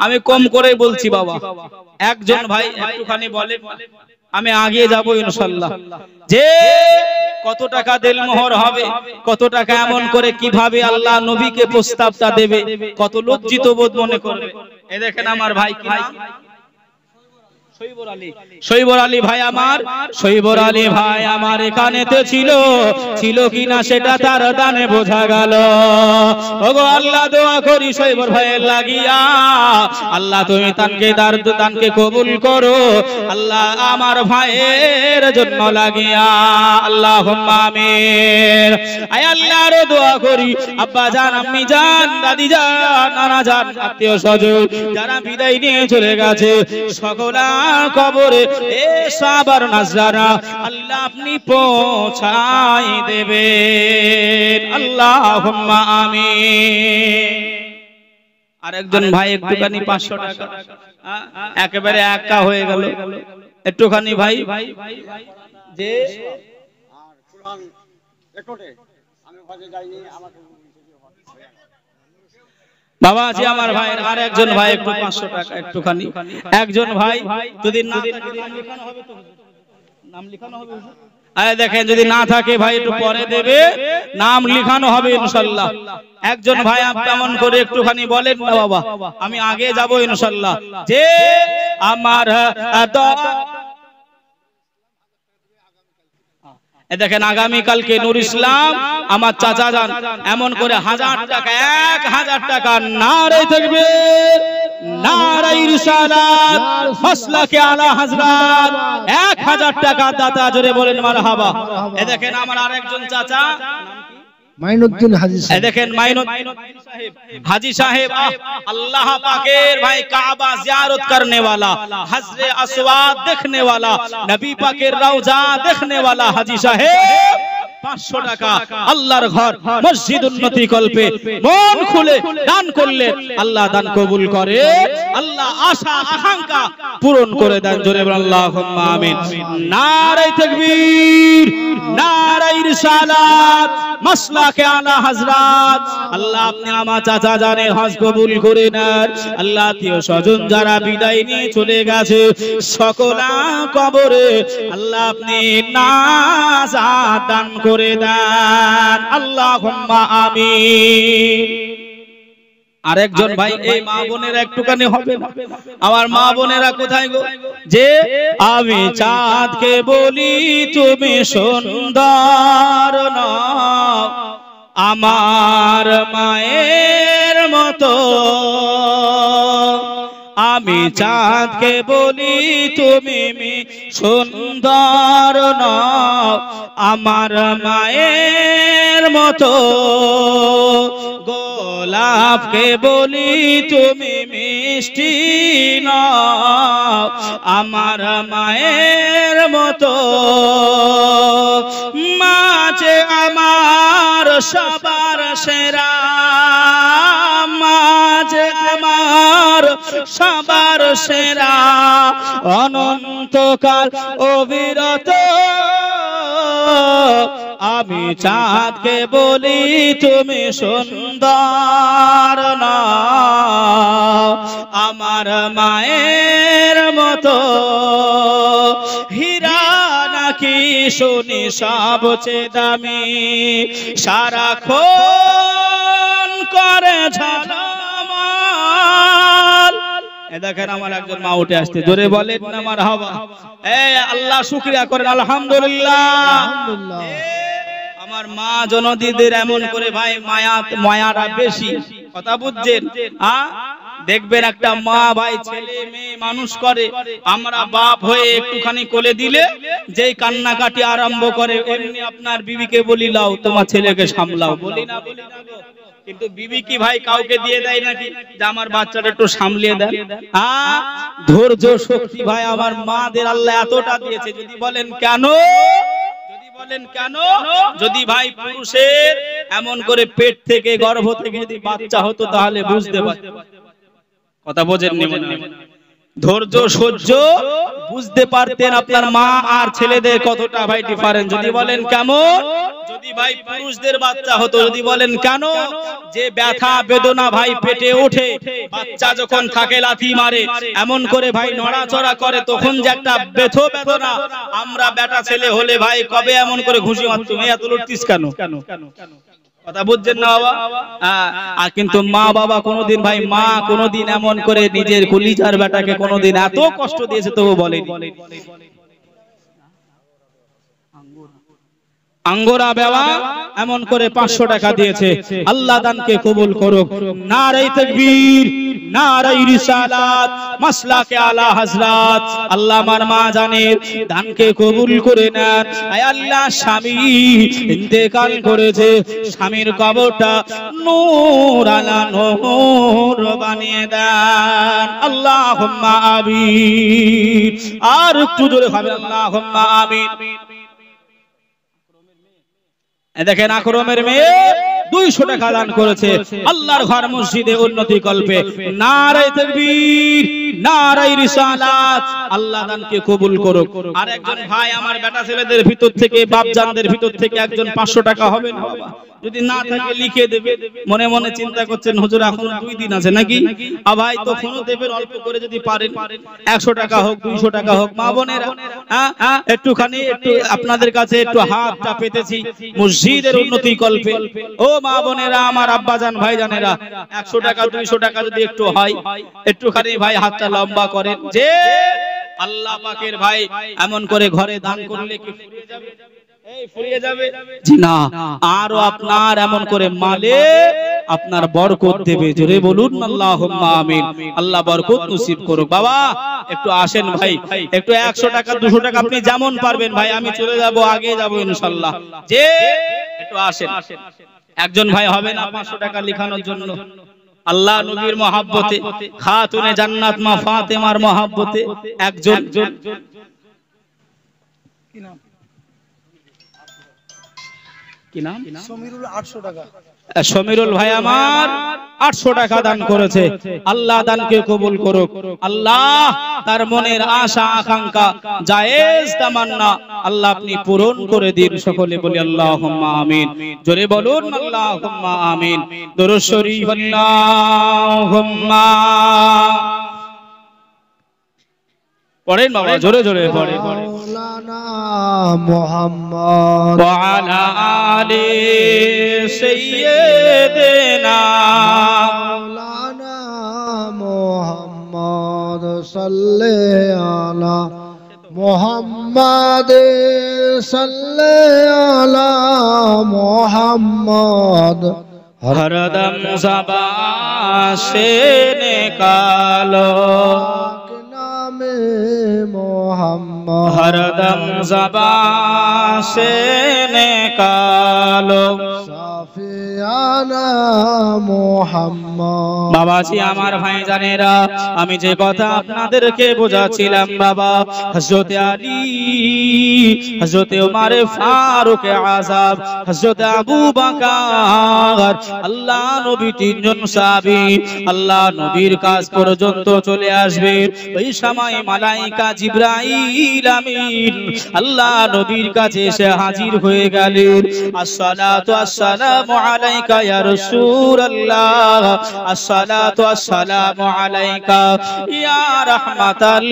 S1: আমি কম করে বলছি বাবা একজন ভাই একটুখানি বলে আমি আগে যাব ইনশাল্লাহ যে কত টাকা দেল মোহর হবে কত টাকা এমন করে কিভাবে আল্লাহ নবীকে প্রস্তাবটা দেবে কত লজ্জিত বোধ মনে করবে এ দেখেন আমার ভাই কি সৈবর আলী ভাই আমার সৈবর আলী ভাই আমার কানেতে ছিল ছিল কিনা সেটা তার দানে বোঝা গেল ওগো আল্লাহ দোয়া করি সৈবর ভাইয়ের লাগিয়া আল্লাহ তুমি তানকে দার দানকে কবুল করো আল্লাহ আমার ভাইয়ের জন্য লাগিয়া আল্লাহ আমিন আয় আল্লাহর দোয়া করি আব্বা জান আম্মি জান দাদি জান নানা জান আত্মীয় স্বজন যারা বিদায় নিয়ে চলে গেছে সকলা কবরে এ সাবার নাজারা আল্লাহ আপনি পৌঁছাই দেবে আল্লাহ আমি আরেকজন ভাই একটুখানি পাঁচশো টাকা একেবারে একা হয়ে গেল একটুখানি ভাই যে আমি যাইনি আমাকে বাবা আছে আমার ভাইয়ের আর একজন ভাই একটু পাঁচশো টাকা একটুখানি একজন ভাই যদি নাম লিখানো হবে আরে দেখেন যদি না থাকে ভাই একটু পরে দেবে নাম লিখানো হবে ইনশাল্লাহ একজন ভাই কেমন করে একটুখানি বলেন না বাবা আমি আগে যাব ইনশাল্লাহ যে আমার দেখেন আগামীকালকে নুর ইসলাম আমার চাচা যান এমন করে হাজার টাকা এক হাজার টাকা নারে থাকবে এক হাজার টাকা দাদা জোরে বলেন মার হাবা এ দেখেন আমার আরেকজন চাচা مائین الدین حاجی صاحب دیکھیں مین الدین صاحب اللہ پاکیر بھائی کعبہ زیارت کرنے والا حضر اسواد دکھنے والا نبی پاکیر روزہ دکھنے والا حجی صاحب পাঁচশো টাকা আল্লাহর ঘর মসজিদ উন্নতি কল্পে মন খুলে দান করলে আল্লাহ দান কবুল করে আল্লাহ আশা আকাঙ্ক্ষা পূরণ করে দেন জোরে আল্লাহ আমিন নারাই তকবীর নারাই রিসালাত মাসলাকে আলা হযরত আল্লাহ আপনি আমার চাচা জানে হজ কবুল করে নেন আল্লাহ আত্মীয় স্বজন যারা বিদায় নিয়ে চলে গেছে সকলা কবরে আল্লাহ আপনি না দান করে দেন আল্লাহ আমি আরেকজন ভাই এই মা বোনের একটুখানি হবে আমার মা বোনেরা কোথায় গো যে আমি চাঁদকে বলি তুমি সুন্দর আমার মায়ের মতো আমি চাঁদকে বলি তুমি মি সুন্দর নও আমার মায়ের মতো গোলাপকে বলি তুমি মিষ্টি নও আমার মায়ের মতো মাঝে আমার সবার সেরা মাঝে আমার সবার সেরা অনন্তকাল অবিরত আমি চাঁদকে বলি তুমি সুন্দর না আমার মায়ের মতো হীরা নাকি শুনি সবচেয়ে দামি সারা সারাক্ষণ করে ঝালমা দেখেন আমার একজন মা উঠে আসতে জোরে বলেন আমার হাওয়া এই আল্লাহ শুক্রিয়া করেন আলহামদুলিল্লাহ আমার মা জনদিদের এমন করে ভাই মায়া মায়াটা বেশি কথা বুঝছেন দেখবেন একটা মা ভাই ছেলে মেয়ে মানুষ করে আমরা বাপ হয়ে একটুখানি কোলে দিলে যেই কান্নাকাটি আরম্ভ করে এমনি আপনার বিবিকে বলি তোমার ছেলেকে সামলাও বলি না বলি না কিন্তু বিবি কি ভাই কাউকে দিয়ে দেয় নাকি যে আমার বাচ্চাটা একটু সামলিয়ে দেন হ্যাঁ ধৈর্য শক্তি ভাই আমার মাদের আল্লাহ এতটা দিয়েছে যদি বলেন কেন যদি ভাই পুরুষের এমন করে পেট থেকে গর্ভ থেকে যদি বাচ্চা হতো তাহলে বুঝতে পারত কথা বোঝেন মনে ধৈর্য সহ্য বুঝতে পারতেন আপনার মা আর ছেলেদের কতটা ভাই ডিফারেন্স যদি বলেন কেমন যদি ভাই পুরুষদের বাচ্চা হতো যদি বলেন কেন যে ব্যথা বেদনা ভাই পেটে ওঠে বাচ্চা যখন থাকে লাথি মারে এমন করে ভাই নড়াচড়া করে তখন যে একটা বেথো বেদনা আমরা বেটা ছেলে হলে ভাই কবে এমন করে ঘুষি মারতো মেয়া তুলুর তিস কেন কেন কেন কথা বুঝছেন না বাবা আর কিন্তু মা বাবা কোনোদিন ভাই মা কোনোদিন এমন করে নিজের কলিজার বেটাকে কোনোদিন এত কষ্ট দিয়েছে তবু বলেন আঙ্গোরা বেওয়া এমন করে পাঁচশো টাকা দিয়েছে আল্লাহ দানকে কবুল করুক না রে তকবীর নারাই রিসালাত মাসলাকে আলা হযরত আল্লাহ আমার মা জানের দানকে কবুল করে নেন আয় আল্লাহ স্বামী ইন্তেকাল করেছে স্বামীর কবরটা নূর আলা নূর বানিয়ে দেন আল্লাহুম্মা আমিন আর একটু জোরে হবে আল্লাহুম্মা আমিন দেখেন আকরমের মেয়ে দুইশো টাকা দান করেছে আল্লাহর ঘর মসজিদে উন্নতি কল্পে নারায় তকবীর নারাই মনে মনে চিন্তা করছেন হুজুর এখন দুই দিন আছে নাকি ভাই তো ফোনও দেবেন অল্প করে যদি পারেন 100 টাকা হোক 200 টাকা হোক মা বোনেরা হ্যাঁ, হ্যাঁ, একটুখানি একটু আপনাদের কাছে একটু হাতটা পেতেছি মসজিদের উন্নতি কল্পে ও মা বোনেরা আমার আব্বাজান ভাইজানেরা একশো টাকা দুইশো টাকা যদি একটু হয় একটুখানি ভাই হাতটা লম্বা করেন যে আল্লাহ পাকের ভাই এমন করে ঘরে দান করলে কি ফুরিয়ে যাবে টাকা 200 টাকা আপনি যেমন পারবেন ভাই আমি চলে যাব আগে যাব ইনশাআল্লাহ যে একটু আসেন একজন ভাই হবে না 500 টাকা লেখানোর জন্য
S2: আল্লাহ নবীর মহাব্বতে খাতুনে জান্নাত মা ফাতেমার মহাব্বতে একজন
S1: কি নাম কি নাম টাকা সমীরুল ভাই আমার আটশো টাকা দান করেছে আল্লাহ দানকে কবুল করুক আল্লাহ তার মনের আশা আকাঙ্ক্ষা জায়েজ তামান্না আল্লাহ আপনি পূরণ করে দিন সকলে বলি আল্লাহ আমিন জোরে বলুন আল্লাহ আমিন দরশরী পড়েন বাবা জোরে জোরে পড়ে পড়ে
S2: محمد وعلى آل سيدنا
S1: مولانا
S2: محمد صلى على محمد صلى على محمد ہر دم
S1: زبان
S2: سے نکالو نام محمد ہر دم زبان سے
S1: نکالو বাবাজি আমি যে কথা আপনাদেরকে বোঝাচ্ছিলাম বাবা হজরতে হজরতে ওমারে ফারুক আজাব হজরতে আবু বাকার আল্লাহ নবী তিনজন সাহাবী আল্লাহ নবীর কাজ পর্যন্ত চলে আসবে ওই সময় মালাইকা জিব্রাইল আমিন আল্লাহ নবীর কাছে এসে হাজির হয়ে গেলেন আসসালাতু আসসালামু আলাইকা আলাইকা ইয়া রাসূলুল্লাহ আসসালাতু আসসালামু আলাইকা ইয়া রাহমাতাল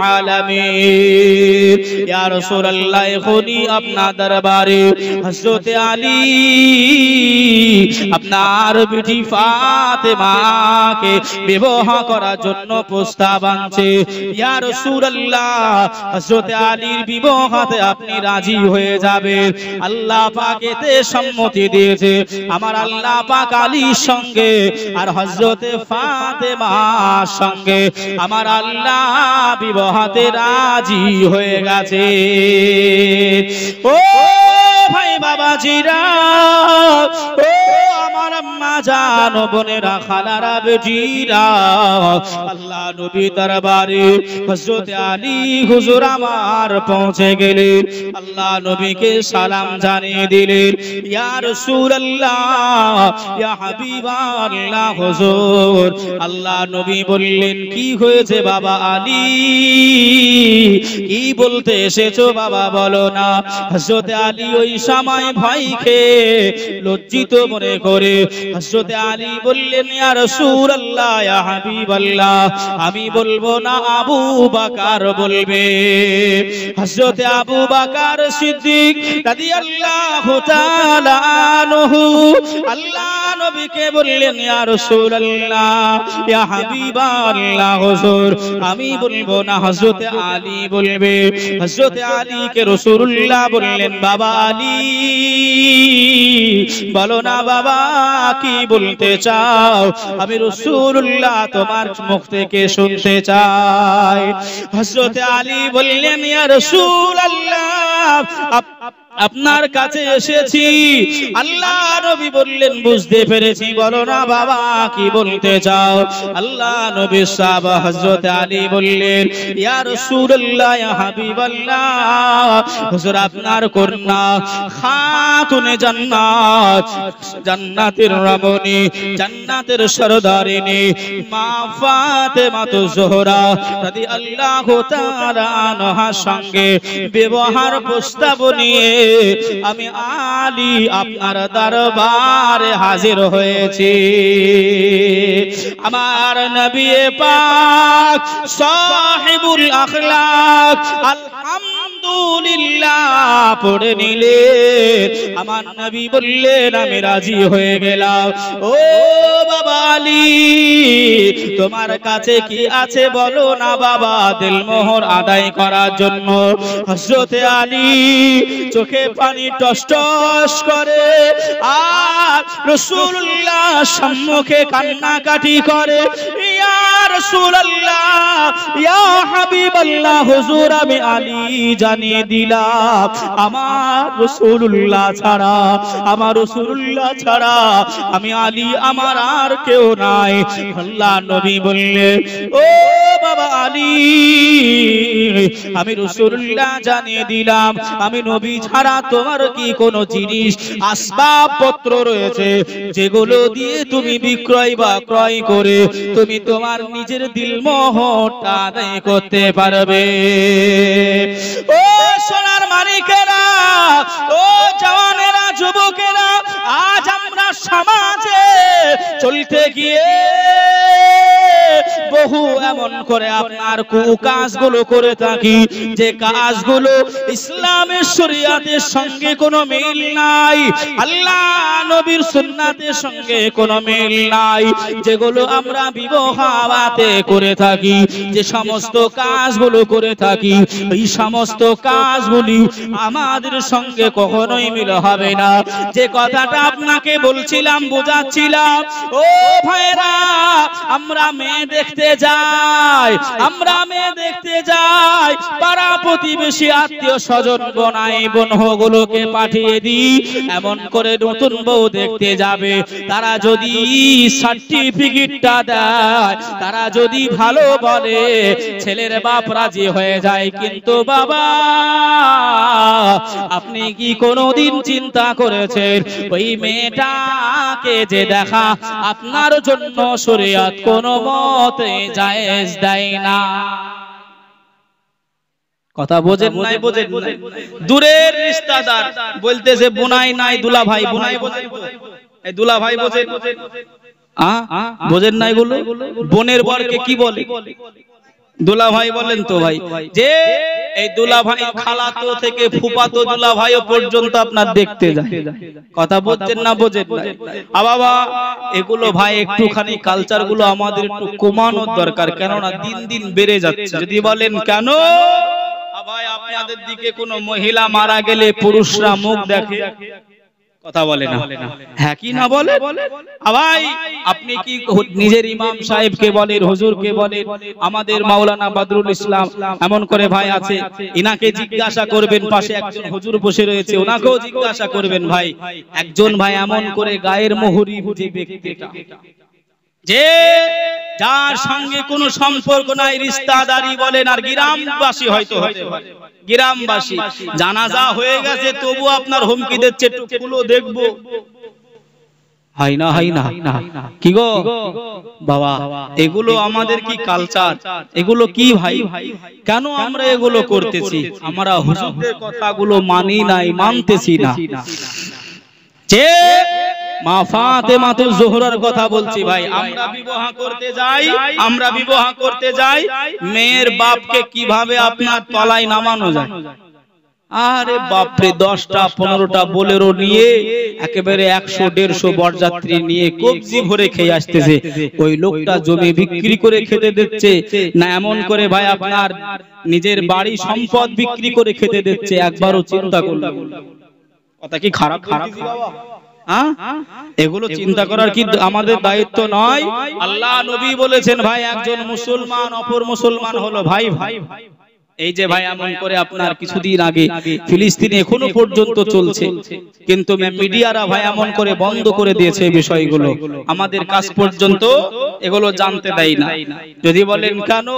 S1: আলামিন ইয়া রাসূলুল্লাহ এখনি আপনার দরবারে হযরত আলী আপনার বিটি ফাতেমাকে বিবাহ করার জন্য প্রস্তাব আনছে ইয়া রাসূলুল্লাহ হযরত আলীর বিবাহতে আপনি রাজি হয়ে যাবেন আল্লাহ পাকেতে সম্মতি দিয়েছে আমার আল্লাহ পাক আলীর সঙ্গে আর হজরতে ফাতেমার সঙ্গে আমার আল্লাহ বিবাহতে রাজি হয়ে গেছে ও ভাই বাবাজিরা ও আমার আম্মা জান বোনেরা খালারা বেটিরা আল্লাহ নবী দরবারে হযরত আলী হুজুর আমার পৌঁছে গেলেন আল্লাহ নবীকে সালাম জানিয়ে দিলেন ইয়া রাসূলুল্লাহ ইয়া হাবিবাল্লাহ হুজুর আল্লাহ নবী বললেন কি হয়েছে বাবা আলী কি বলতে এসেছো বাবা বলো না হযরত আলী ওই সময় ভাইকে লজ্জিত মনে করে করে হযরত আলী বললেন ইয়া রাসূলুল্লাহ ইয়া হাবিবাল্লাহ আমি বলবো না আবু বকর বলবে হযরত আবু বকর সিদ্দিক রাদিয়াল্লাহু তাআলা আনহু আল্লাহ নবীকে বললেন ইয়া রাসূলুল্লাহ ইয়া হাবিবাল্লাহ হুজুর আমি বলবো না হযরত আলী বলবে হযরত আলীকে রাসূলুল্লাহ বললেন বাবা আলী বলো না বাবা কি বলতে চাও আমি রসুল্লাহ তোমার মুখ থেকে শুনতে চাই হজরত আলী বললেন ইয়া রসুল আপনার কাছে এসেছি আল্লাহ নবী বললেন বুঝতে পেরেছি বলো না বাবা কি বলতে চাও আল্লাহ নবী সাহেব হযরত আলী বললেন ইয়া রাসূলুল্লাহ ইয়া হাবিবাল্লাহ হুজুর আপনার কন্যা খাতুনে জান্নাত জান্নাতের রমণী জান্নাতের সরদারিনী মা ফাতেমা তো জোহরা রাদিয়াল্লাহু তাআলা আনহা সঙ্গে ব্যবহার প্রস্তাব নিয়ে আমি আলী আপনার দরবারে হাজির হয়েছি আমার নবী পাক সাহেবুল আখলাক আলহামদুলিল্লাহ পড়ে নিলে আমার নবী বললেন আমি রাজি হয়ে গেলাম ও বাবা তোমার কাছে কি আছে বলো না বাবা দিলমোহর আদায় করার জন্য হজরতে আলী চোখে পানি টস করে আর রসুল্লাহ সম্মুখে কান্নাকাটি করে ইয়া রসুল্লাহ ইয়া হাবিবাল্লাহ হুজুর আমি আলী যা জানিয়ে দিলাম আমার রসুল্লাহ ছাড়া আমার রসুল্লাহ ছাড়া আমি আলী আমার আর কেউ নাই আল্লাহ নবী বললে ও বাবা আলী আমি রসুল্লাহ জানিয়ে দিলাম আমি নবী ছাড়া তোমার কি কোনো জিনিস আসবাবপত্র রয়েছে যেগুলো দিয়ে তুমি বিক্রয় বা ক্রয় করে তুমি তোমার নিজের দিল মোহটা করতে পারবে ও সোনার মালিকেরা ও জওয়ানেরা যুবকেরা আজ আমরা সমাজে চলতে গিয়ে বহু এমন করে আপনার কাজগুলো করে থাকি যে কাজগুলো ইসলামের শরিয়াতের সঙ্গে কোনো মিল নাই আল্লাহ নবীর সুন্নাতের সঙ্গে কোনো মিল নাই যেগুলো আমরা বিবাহাতে করে থাকি যে সমস্ত কাজগুলো করে থাকি এই সমস্ত কাজগুলি আমাদের সঙ্গে কখনোই মিল হবে না যে কথাটা আপনাকে বলছিলাম বোঝাচ্ছিলাম ও ভাইরা আমরা মেয়ে দেখতে যাই আমরা মেয়ে দেখতে যাই পাড়া প্রতিবেশী আত্মীয় স্বজন বোনাই বনহগুলোকে পাঠিয়ে দিই এমন করে নতুন বউ দেখতে যাবে তারা যদি সার্টিফিকেটটা দেয় তারা যদি ভালো বলে ছেলের বাপ রাজি হয়ে যায় কিন্তু বাবা আপনি কি কোনোদিন চিন্তা করেছেন ওই মেয়েটাকে যে দেখা আপনার জন্য শরীয়ত কোনো মতে জায়েজ দেয় না কথা বোঝেন নাই বোঝেন দূরের রিস্তাদার বলতেছে বোনাই নাই দুলা ভাই বোনাই বোঝেন দুলা ভাই বোঝেন বোঝেন নাই গুলো বোনের বরকে কি বলে দুলা ভাই বলেন তো ভাই যে এই দুলা ভাই খালাতো থেকে ফুপাতো দুলা ভাইও পর্যন্ত আপনার দেখতে যায় কথা বলছেন না বোঝেন না বাবা এগুলো ভাই একটুখানি কালচার গুলো আমাদের একটু কমানোর দরকার কেননা দিন দিন বেড়ে যাচ্ছে যদি বলেন কেন ভাই আপনাদের দিকে কোনো মহিলা মারা গেলে পুরুষরা মুখ দেখে কথা বলে না হ্যাঁ কি না হ্যাঁ, বলে ভাই আপনি কি নিজের ইমাম সাহেবকে বলেন হুজুরকে বলেন আমাদের মাওলানা বাদরুল ইসলাম এমন করে ভাই আছে ইনাকে জিজ্ঞাসা করবেন পাশে একজন হুজুর বসে রয়েছে ওনাকেও জিজ্ঞাসা করবেন ভাই একজন ভাই এমন করে গায়ের মোহরি যে ব্যক্তিটা যে যার সঙ্গে কোনো সম্পর্ক নাই রিস্তাদারি বলেন আর গ্রামবাসী হয়তো হতে পারে গ্রামবাসী জানাজা হয়ে গেছে তবু আপনার হুমকি দিচ্ছে টুকগুলো দেখবো হয় না কি গো বাবা এগুলো আমাদের কি কালচার এগুলো কি ভাই কেন আমরা এগুলো করতেছি আমরা হুজুরদের কথাগুলো মানি নাই মানতেছি না যে মা ফাতেমাতুল জোহরার কথা বলছি ভাই মেয়ের বাপকে কিভাবে আপনার তলায় নামানো যায় আরে বাপরে দশটা পনেরোটা বোলেরো নিয়ে একেবারে একশো দেড়শো বরযাত্রী নিয়ে কবজি ভরে খেয়ে আসতেছে ওই লোকটা জমি বিক্রি করে খেতে দিচ্ছে না এমন করে ভাই আপনার নিজের বাড়ি সম্পদ বিক্রি করে খেতে দিচ্ছে একবারও চিন্তা করলাম কথা কি খারাপ খারাপ হ্যাঁ? এগুলো চিন্তা করার কি আমাদের দায়িত্ব নয় আল্লাহ নবী বলেছেন ভাই একজন মুসলমান অপর মুসলমান হলো ভাই ভাই ভাই এই যে ভাই এমন করে আপনার কিছুদিন আগে ফিলিস্তিনে এখনো পর্যন্ত চলছে কিন্তু মিডিয়ারা ভাই এমন করে বন্ধ করে দিয়েছে বিষয়গুলো আমাদের কাজ পর্যন্ত এগুলো জানতে দেয় না যদি বলেন কেন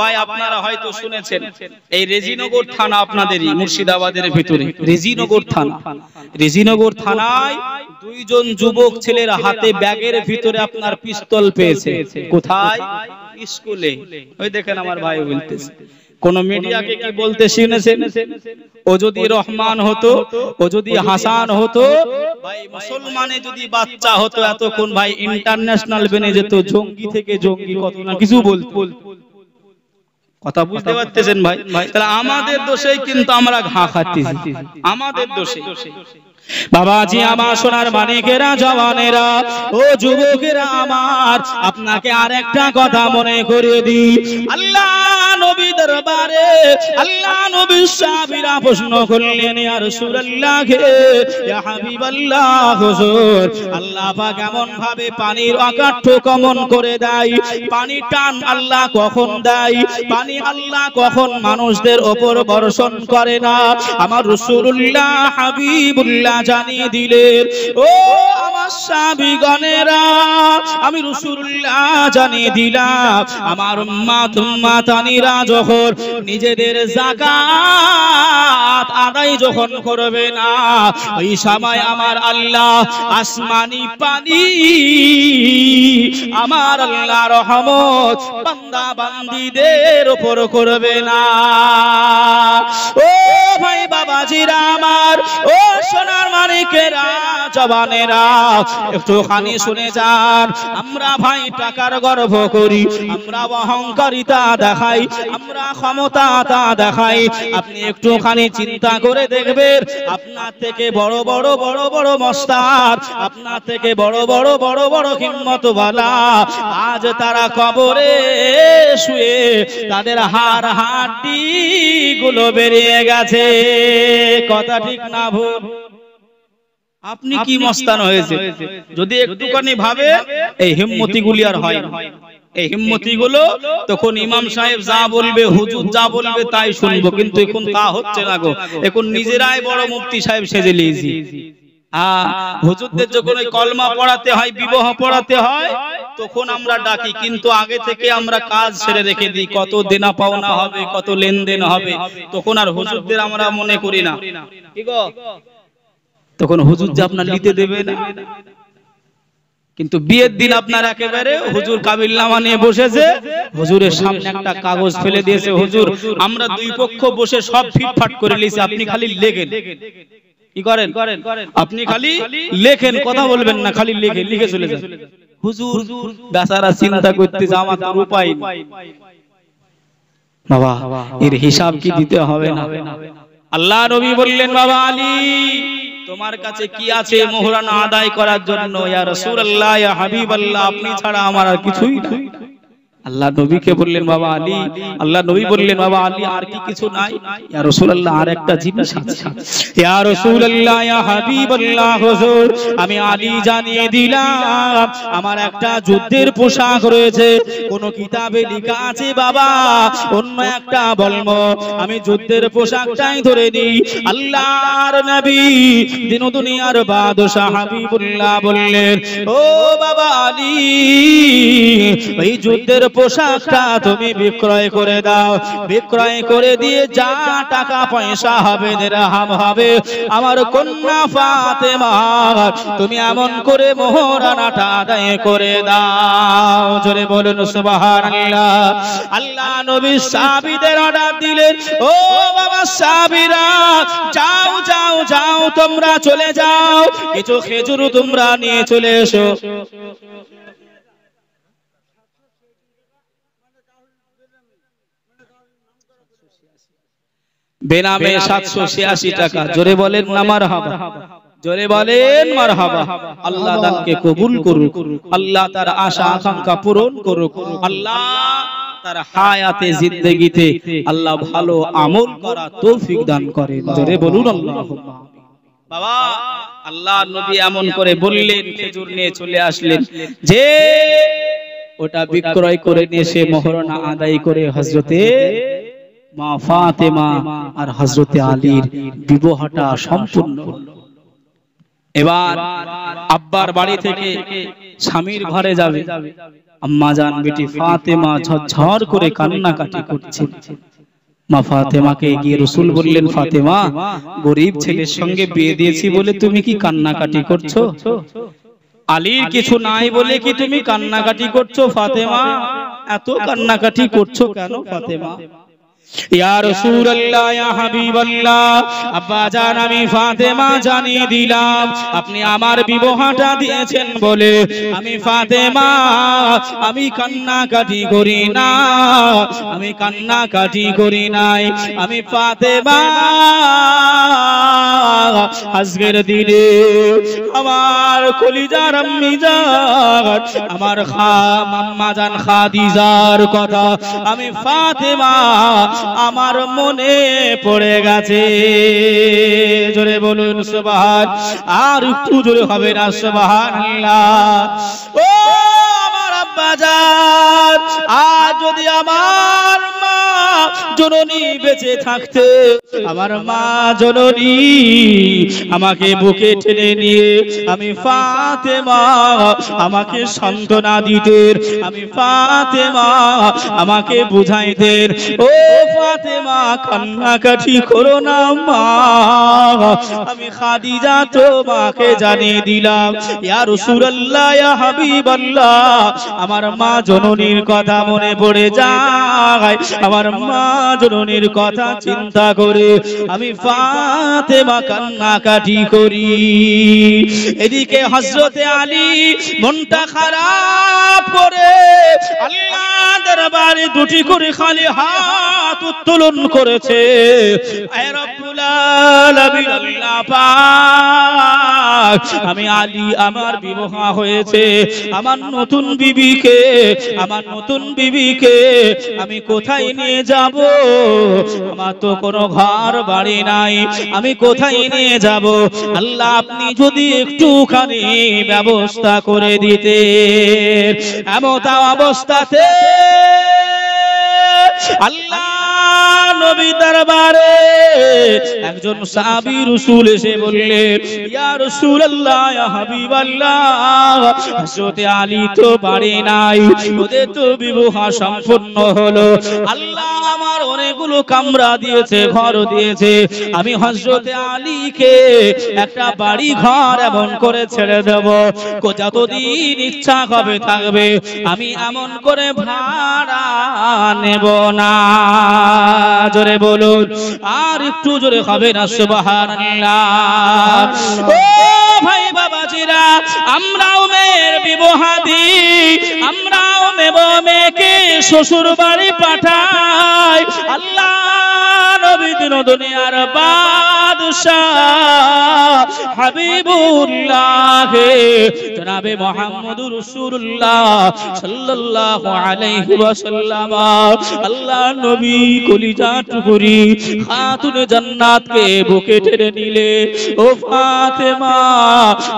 S1: ভাই আপনারা হয়তো শুনেছেন এই রেজিনগর থানা আপনাদেরই মুর্শিদাবাদের ভিতরে রেজিনগর থানা রেজিনগর থানায় দুইজন যুবক ছেলের হাতে ব্যাগের ভিতরে আপনার পিস্তল পেয়েছে কোথায় স্কুলে ওই দেখেন আমার ভাই বলতেছে কোন মিডিয়াকে কি বলতে শুনেছেন ও যদি রহমান হতো ও যদি হাসান হতো ভাই মুসলমানে যদি বাচ্চা হতো কোন ভাই ইন্টারন্যাশনাল বেনে যেত জঙ্গি থেকে জঙ্গি কত না কিছু বলতো কথা বুঝতে পারতেছেন ভাই তাহলে আমাদের দোষেই কিন্তু আমরা ঘা খাচ্ছি আমাদের দোষে
S2: বাবাজি আমার সোনার মানিকেরা জওয়ানেরা
S1: ও যুবকেরা আমার আপনাকে আর একটা কথা মনে করিয়ে দিই আল্লাহ পানির অকাঠ্য কমন করে দেয় পানি টান আল্লাহ কখন দেয় পানি আল্লাহ কখন মানুষদের উপর বর্ষণ করে না আমার রাসূলুল্লাহ হাবিবুল্লাহ জানিয়ে দিলেন ও আমার সাবিগণেরা আমি রসুল্লাহ জানিয়ে দিলাম আমার মাতানিরা যখন নিজেদের জাকাত আদায় যখন করবে না ওই সময় আমার আল্লাহ আসমানি পানি আমার আল্লাহ রহমত বান্দা বান্দিদের উপর করবে না ও ভাই বাবাজিরা আমার ও সোনার আপনি একটুখানি চিন্তা করে দেখবেন আপনার থেকে বড় বড় বড় বড় মস্তার আপনার থেকে বড় বড় বড় বড় হিম্মতওয়ালা আজ তারা কবরে শুয়ে তাদের হার হাড্ডি গুলো বেরিয়ে গেছে কথা ঠিক না ভুল আপনি কি মস্তান হয়েছে যদি একটুখানি ভাবে এই হিম্মতি গুলি আর হয় এই হিম্মতি গুলো তখন ইমাম সাহেব যা বলবে হুজুর যা বলবে তাই শুনবো কিন্তু এখন তা হচ্ছে না গো এখন নিজেরাই বড় মুক্তি সাহেব সেজে লিয়েছি হুজুরদের যখন ওই কলমা পড়াতে হয় বিবাহ পড়াতে হয় তখন আমরা ডাকি কিন্তু আগে থেকে আমরা কাজ ছেড়ে রেখে দিই কত দেনা পাওনা হবে কত লেনদেন হবে তখন আর হুজুরদের আমরা মনে করি না ঠিক তখন হুজুর যে আপনার নিতে দেবে কিন্তু বিয়ের দিন আপনার একেবারে হুজুর কাবিল্লামা নিয়ে বসেছে হুজুরের সামনে একটা কাগজ ফেলে দিয়েছে হুজুর আমরা দুই পক্ষ বসে সব ফিটফাট করে লিয়েছি আপনি খালি লেগেন কি করেন আপনি খালি লেখেন কথা বলবেন না খালি লিখে লিখে চলে যান হুজুর বেচারা চিন্তা করতে আমার তার উপায় বাবা এর হিসাব কি দিতে হবে না আল্লাহ নবী বললেন বাবা আলী তোমার কাছে কি আছে মোহরানা আদায় করার জন্য ইয়া রাসূলুল্লাহ ইয়া হাবিবাল্লাহ আপনি ছাড়া আমার আর কিছুই নাই আল্লাহ নবীকে বললেন বাবা আলী আল্লাহ নবী বললেন বাবা আলী আর কি কিছু নাই ইয়া রাসূলুল্লাহ আর একটা জিনিস আছে ইয়া রাসূলুল্লাহ ইয়া হাবিবাল্লাহ হুজুর আমি আলী জানিয়ে দিলাম আমার একটা যুদ্ধের পোশাক রয়েছে কোন কিতাবে লেখা আছে বাবা অন্য একটা বলম আমি যুদ্ধের পোশাকটাই ধরে নিই আল্লাহর নবী দিন দুনিয়ার বাদশাহ হাবিবুল্লাহ বললেন ও বাবা আলী ওই যুদ্ধের পোশাকটা তুমি বিক্রয় করে দাও বিক্রয় করে দিয়ে যা টাকা পয়সা হবে দেরাহাম হবে আমার কন্যা ফাতেমা তুমি এমন করে মোহরানাটা আদায় করে দাও জোরে বলুন সুবহানাল্লাহ আল্লাহ নবী সাহাবীদের অর্ডার দিলেন ও বাবা সাবিরা যাও যাও যাও তোমরা চলে যাও কিছু খেজুর তোমরা নিয়ে চলে এসো বেনামে সাতশো ছিয়াশি টাকা জোরে বলেন নামার হাবা জোরে বলেন মারহাবা আল্লাহ দানকে কবুল করুক আল্লাহ তার আশা আকাঙ্ক্ষা পূরণ করুক আল্লাহ আমল করা তৌফিক দান করেন জোরে বলুন এমন করে বললেন খেজুর নিয়ে চলে আসলেন যে ওটা বিক্রয় করে নিয়ে সে মহরণা আদায় করে হজরতে মা ফাতেমা আর হজরতে আলীর বিবাহটা সম্পূর্ণ এবার আব্বার বাড়ি থেকে স্বামীর ঘরে যাবে আম্মা জান বেটি ফাতেমা ঝরঝর করে কান্নাকাটি করছে মা ফাতেমাকে গিয়ে রসুল বললেন ফাতেমা গরিব ছেলের সঙ্গে বিয়ে দিয়েছি বলে তুমি কি কান্নাকাটি করছো আলীর কিছু নাই বলে কি তুমি কান্নাকাটি করছো ফাতেমা এত কান্নাকাটি করছো কেন ফাতেমা ইয়া রাসূলুল্লাহ আপনি আমার বিবাহটা দিয়েছেন বলে আমি ফাতেমা আমি কান্না করি না আমি কান্না করি নাই আমি ফাতেমা আজকের দিনে আমার কলিজার আম্মিজার আমার খা জান খাদিজার কথা আমি ফাতেমা আমার মনে পড়ে গেছে জোরে বলুন সুবাহ আর একটু জোরে হবে না সুবাহ ও হাজার আর যদি আমার মা জননী বেঁচে থাকতে আমার মা জননী আমাকে বুকে টেনে নিয়ে আমি ফাতে মা আমাকে সান্ত্বনা দিতেন আমি ফাতে মা আমাকে বুঝাইতেন ও ফাতে মা কান্নাকাটি করো না মা আমি খাদিজা তোমাকে জানিয়ে দিলাম ইয়া রাসূলুল্লাহ ইয়া আমার আমার মা জননীর কথা মনে পড়ে যায় আমার মা জননীর কথা চিন্তা করে আমি ফাতেমা কান্নাকাটি করি এদিকে হজরতে আলী মনটা খারাপ করে আল্লাহ দুটি করে খালি হাত উত্তোলন করেছে আমি আলী আমার বিবাহ হয়েছে আমার নতুন বিবি বিবিকে আমার নতুন বিবিকে আমি কোথায় নিয়ে যাব আমার তো কোনো ঘর বাড়ি নাই আমি কোথায় নিয়ে যাব আল্লাহ আপনি যদি একটুখানি ব্যবস্থা করে দিতে এমতা অবস্থাতে আল্লাহ নবী দরবারে একজন সাহাবী রাসূল এসে বললেন ইয়া রাসূলুল্লাহ ইয়া হাবিবাল্লাহ হযরত আলী তো বাড়ি নাই ওদের তো বিবাহ সম্পূর্ণ হলো আল্লাহ আমার অনেকগুলো কামরা দিয়েছে ঘর দিয়েছে আমি হযরত আলীকে একটা বাড়ি ঘর এমন করে ছেড়ে দেব যতদিন ইচ্ছা হবে থাকবে আমি এমন করে ভাড়া নেব না জোরে বলুন আর একটু জোরে হবে না সুবহানাল্লাহ ভাই বাবাজিরা আমরাও মেয়ের বিবাহ দিই আমরাও মেব মেয়েকে শ্বশুর বাড়ি পাঠায় আল্লাহ নবীদিন দুনিয়ার বাদশাহ হাবিবুল্লাহ জনাবে মুহাম্মদুর রাসূলুল্লাহ সাল্লাল্লাহু আলাইহি ওয়াসাল্লাম আল্লাহ নবী কলিজা টুকুরি খাতুন জান্নাতকে বুকে টেনে নিলে ও ফাতেমা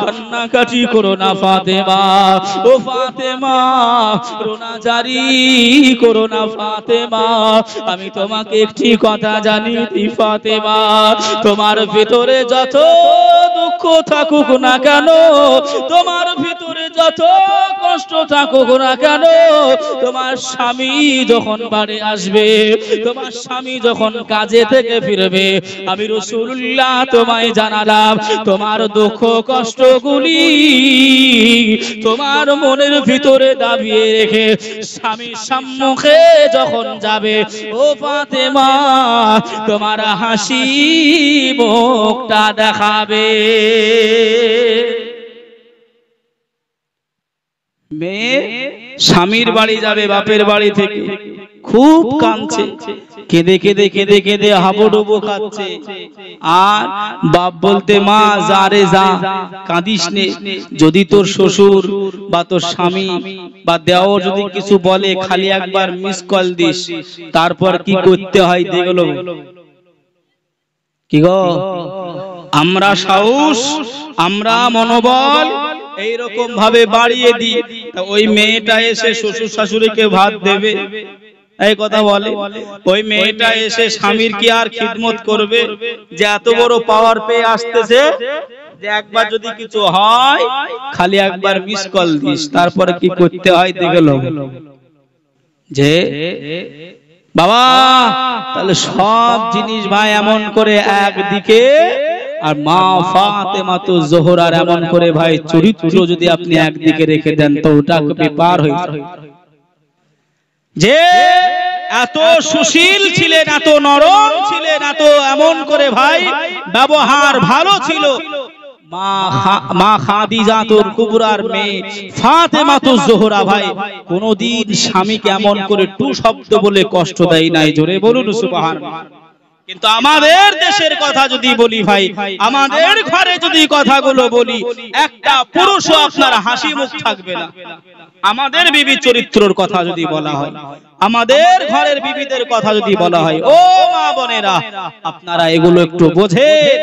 S1: কান্নাকাটি করো না ফাতেমা ও ফাতেমা রোনা জারি করো না ফাতেমা আমি তোমাকে একটি কথা জানি বিবি ফাতেমা তোমার ভিতরে যত দুঃখ থাকুক না কেন তোমার ভিতরে যত কষ্ট থাকুক না কেন তোমার স্বামী যখন বাড়ি আসবে তোমার স্বামী যখন কাজে থেকে ফিরবে আমি রসুল্লাহ তোমায় জানালাম তোমার দুঃখ কষ্টগুলি তোমার মনের ভিতরে দাবিয়ে রেখে স্বামীর সম্মুখে যখন যাবে ও ফাতেমা তোমার হাসি মুখটা দেখাবে মেয়ে স্বামীর বাড়ি যাবে বাপের বাড়ি থেকে খুব কাঁদছে কেঁদে কেঁদে কেঁদে কেঁদে হাবুডুবু খাচ্ছে আর বাপ বলতে মা যা রে যা কাঁদিস নে যদি তোর শ্বশুর বা তোর স্বামী বা দেওয়া যদি কিছু বলে খালি একবার মিস কল দিস তারপর কি করতে হয় দেখলো কি গো আমরা সাহস আমরা মনোবল এইরকম ভাবে বাড়িয়ে দিই ওই মেয়েটা এসে শ্বশুর শাশুড়িকে ভাত দেবে এই কথা বলে ওই মেয়েটা এসে স্বামীর কি আর খিদমত করবে যে এত বড় পাওয়ার পেয়ে আসতেছে একবার যদি কিছু হয় খালি একবার মিস কল দিস তারপরে কি করতে হয় দেখে যে বাবা তাহলে সব জিনিস ভাই এমন করে একদিকে আর মা ফাতেমা তো আর এমন করে ভাই চরিত্র যদি আপনি একদিকে রেখে দেন তো ওটা পার হয়ে যে এত সুশীল ছিলেন এত নরম ছিলেন এত এমন করে ভাই ব্যবহার ভালো ছিল করে টু শব্দ বলে কষ্ট দেয় আমাদের দেশের কথা যদি বলি ভাই আমাদের ঘরে যদি কথাগুলো বলি একটা পুরুষও আপনার হাসি মুখ থাকবে না আমাদের বিবি চরিত্রর কথা যদি বলা হয় আমাদের ঘরের বিবিদের কথা যদি বলা হয় ও মা বোনেরা আপনারা এগুলো একটু বোঝেন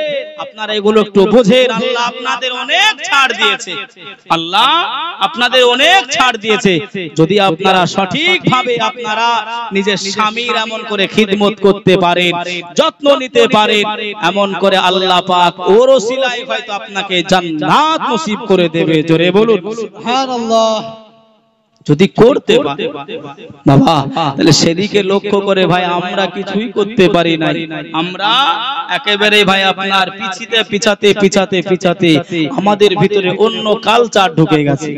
S1: আপনারা এগুলো একটু বোঝেন আল্লাহ আপনাদের অনেক ছাড় দিয়েছে আল্লাহ আপনাদের অনেক ছাড় দিয়েছে যদি আপনারা সঠিক ভাবে আপনারা নিজের স্বামীর এমন করে খিদমত করতে পারেন যত্ন নিতে পারেন এমন করে আল্লাহ পাক ওর সিলাই হয়তো আপনাকে জান্নাত নসিব করে দেবে জোরে বলুন সুবহানাল্লাহ যদি করতে বাবা তাহলে সেদিকে লক্ষ্য করে ভাই আমরা কিছুই করতে পারি না আমরা একেবারে ভাই আপনার পিছিতে পিছাতে পিছাতে পিছাতে আমাদের ভিতরে অন্য কালচার ঢুকে গেছে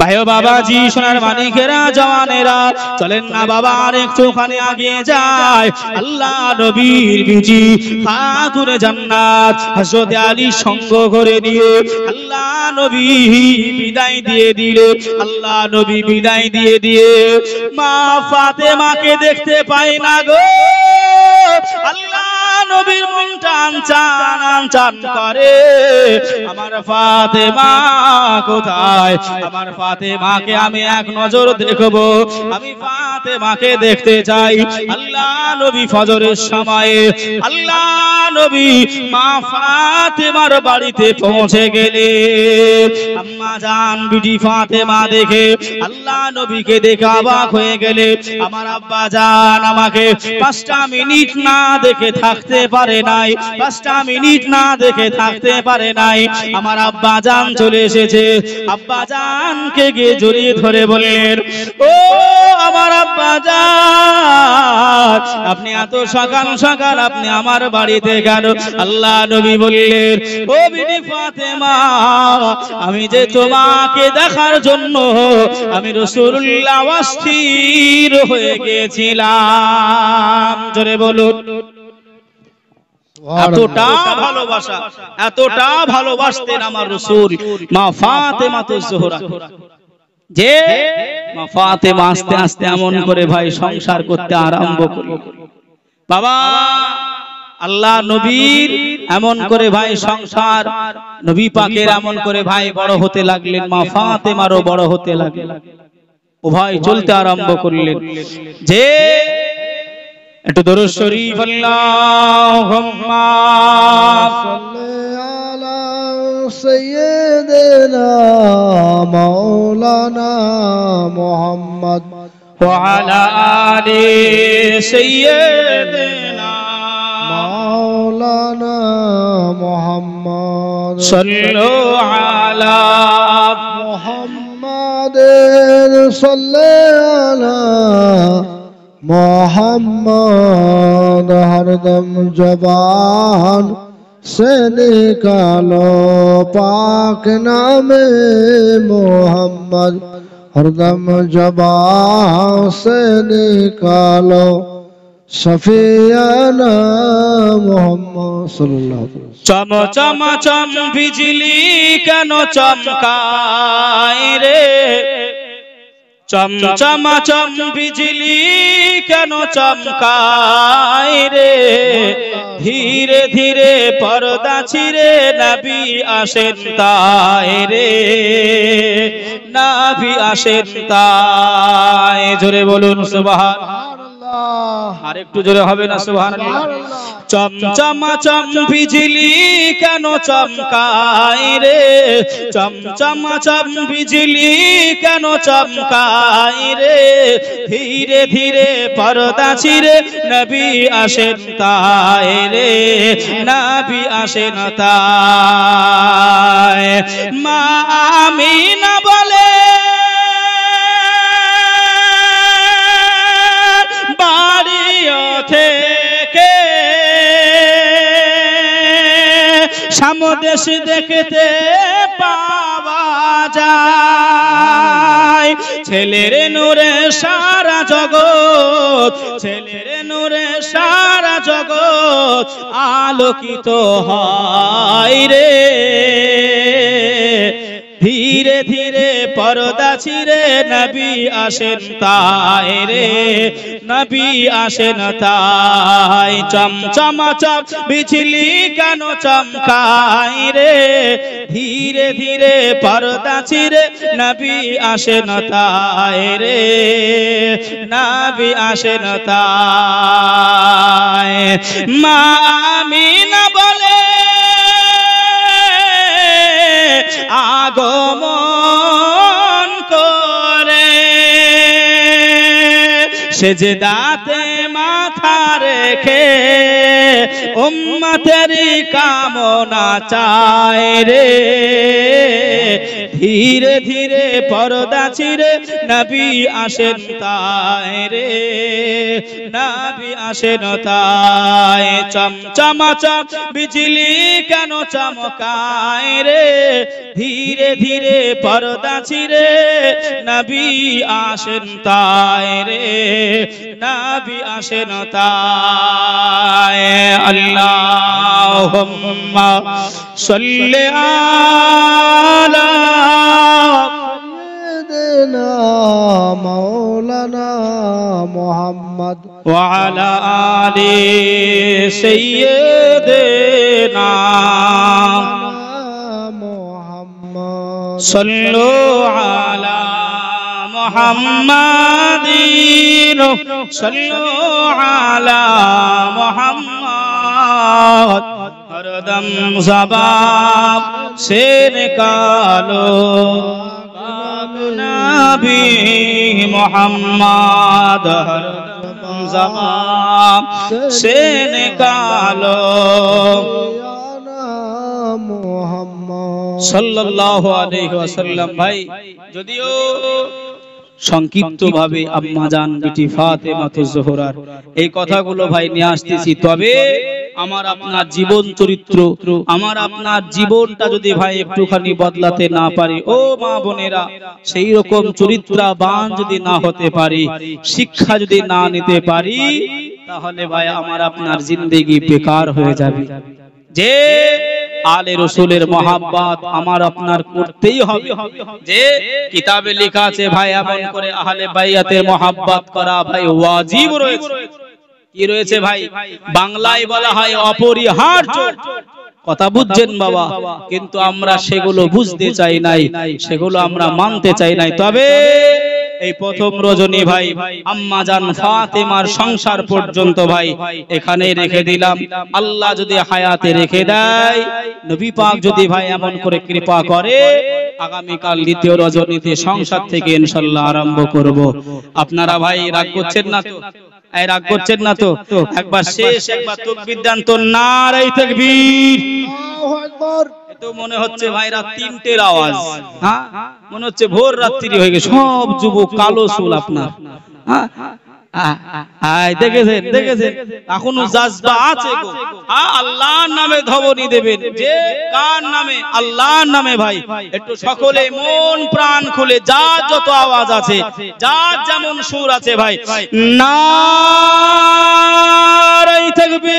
S1: ভাই বাবাজি সোনার মানিকেরা জওয়ানেরা চলেন না বাবা আর একটুখানি আগিয়ে যায় আল্লাহ নবীর বিজি ফাতুরে জান্নাত হযরত আলী সঙ্গ করে দিয়ে আল্লাহ নবী বিদায় দিয়ে দিলে আল্লাহ নবী নবী বিদায় দিয়ে দিয়ে মা ফাতেমাকে দেখতে পাই না গো আল্লাহ নবীর টান চান চান করে আমার ফাতেমা কোথায় আমার ফাতেমাকে আমি এক নজর দেখবো আমি ফাতেমাকে দেখতে চাই আল্লাহ নবী ফজরের সময়ে আল্লাহ নবী মা ফাতেমার বাড়িতে পৌঁছে গেলে আম্মা জান বিটি ফাতেমা দেখে আল্লাহ নবীকে দেখে অবাক হয়ে গেলে আমার আব্বা জান আমাকে পাঁচটা মিনিট না দেখে থাকতে পারে নাই পাঁচটা মিনিট না দেখে থাকতে পারে নাই আমার আব্বা জান চলে এসেছে আব্বা জানকে গিয়ে জড়িয়ে ধরে বললেন ও আমার আব্বা জান আপনি এত সকাল সকাল আপনি আমার বাড়িতে গেল আল্লাহ নবী বললেন ও বিনি ফাতেমা আমি যে তোমাকে দেখার জন্য আমি রসুল্লাহ অস্থির হয়ে গিয়েছিলাম জোরে বলুন এতটা ভালোবাসা এতটা ভালোবাসতেন আমার রসুল মা ফাতে মাতো জোহরা যে মা ফাতে আস্তে আস্তে এমন করে ভাই সংসার করতে আরম্ভ করল বাবা আল্লাহ নবীর এমন করে ভাই সংসার নবী পাকের এমন করে ভাই বড় হতে লাগলেন মা ফাতেমারও বড় হতে লাগলেন উভয় চলতে আরম্ভ করলেন যে একটু দরুদ শরীফ আল্লাহুম্মা
S2: সাল্লি আলা সাইয়্যিদিনা মাওলানা مولانا محمد
S1: صلو علی
S2: محمد صلی علی سلے ند ہردم جبان نکالو پاک نام محمد ہر دم جبان سے نل
S1: সফিয়ানা চম চম বিজলি কেন চমকায় রে চম চম বিজলি কেন চমকায় ধীরে ধীরে পর্দা ছিড়ে নবী আসেন তাই রে নবী আসেন তাই জোরে বলুন সুবহান আর জোরে হবে না চমচমা চম বিজলি কেন চমকাই রে চমচমা চম বিজলি কেন চমকাই রে ধীরে ধীরে পর্দা ছিড়ে নবী আসেন তাই রে নবী আসেন তাই মা আমিনা বলে থেকে সামদেশ দেখতে পাওয়া যায় ছেলের নূরে সারা জগৎ ছেলের নূরে সারা জগৎ আলোকিত হয় রে ধীরে ধীরে পর্দা ছিড়ে নবী আসেন তাই রে নবী আসেন তাই চমচমা চম বিচলি কেন চমকাই রে ধীরে ধীরে পর্দা ছিড়ে নবী আসেন তাই রে নবী আসেন তাই মা আমিনা বলে আগমন করে সেজদাতে রেখে উম্মতেরি কামনা চায় রে ধীরে ধীরে পর্দা ছিড়ে নবী আসেন তাই রে নবী আসেন তাই চমচমাচা বিজলি কেন চমকায় রে ধীরে ধীরে পর্দা ছিড়ে নবী আসেন তাই রে নবী আসেন তাই اللہ ہم سل
S2: مولانا محمد
S1: سیدنا محمد صلو
S2: علی
S1: محمد صلو علی محمد ہر دم زباب سے نکالو نبی محمد محماد ہردم ذباپ شینک
S2: محمد
S1: صلی اللہ علیہ وسلم بھائی সংক্ষিপ্তভাবে আম্মা জান বিটি এই কথাগুলো ভাই নিয়ে আসতেছি তবে আমার আপনার জীবন চরিত্র আমার আপনার জীবনটা যদি ভাই একটুখানি বদলাতে না পারে ও মা বোনেরা সেই রকম চরিত্রাবান যদি না হতে পারি শিক্ষা যদি না নিতে পারি তাহলে ভাই আমার আপনার জিন্দেগি বেকার হয়ে যাবে যে আলে রসুলের মহাব্বাত আমার আপনার করতেই হবে যে কিতাবে লেখা আছে ভাই এমন করে আহলে বাইয়াতের মহাব্বাত করা ভাই ওয়াজিব রয়েছে কি রয়েছে ভাই বাংলায় বলা হয় অপরিহার্য কথা বুঝছেন বাবা কিন্তু আমরা সেগুলো বুঝতে চাই নাই সেগুলো আমরা মানতে চাই নাই তবে এই প্রথম রজনী ভাই আম্মা জান ফাতেমার সংসার পর্যন্ত ভাই এখানে রেখে দিলাম আল্লাহ যদি হায়াতে রেখে দেয় নবী পাক যদি ভাই এমন করে কৃপা করে আগামীকাল দ্বিতীয় রজনীতে সংসার থেকে ইনশাল্লাহ আরম্ভ করব আপনারা ভাই রাগ করছেন না তো এই রাগ করছেন না তো একবার শেষ একবার তকবির দেন তো নারাই তকবীর আল্লাহু আকবার তো মনে হচ্ছে ভাইরা তিনটের আওয়াজ হ্যাঁ? মনে হচ্ছে ভোর রাত্রি হয়ে গেছে সব যুবক কালো চুল আপনার হ্যাঁ? হ্যাঁ, এখনো জাজবা নামে ধবনি দেবেন কার নামে আল্লাহর নামে ভাই একটু সকলে মন প্রাণ খুলে যা যত আওয়াজ আছে যা যেমন সুর আছে ভাই না থাকবে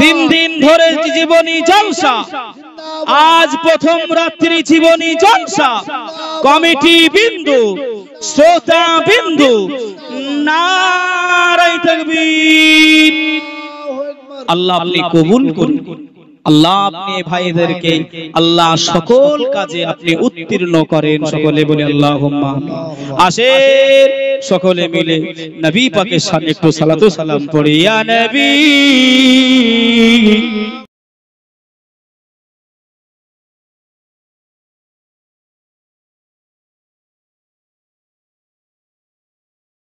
S1: তিন দিন ধরে জীবনী জলসা আজ প্রথম রাত্রি জীবনী জলসা কমিটি বিন্দু শ্রোতা বিন্দু নারাই থাকবি আল্লাহ আপনি কবুল করুন আল্লাহ আপনি ভাইদেরকে আল্লাহ সকল কাজে আপনি উত্তীর্ণ করেন সকলে বলে আল্লাহ আসেন সকলে মিলে নবী পাকের সামনে একটু সালাতু সালাম পড়ে নবী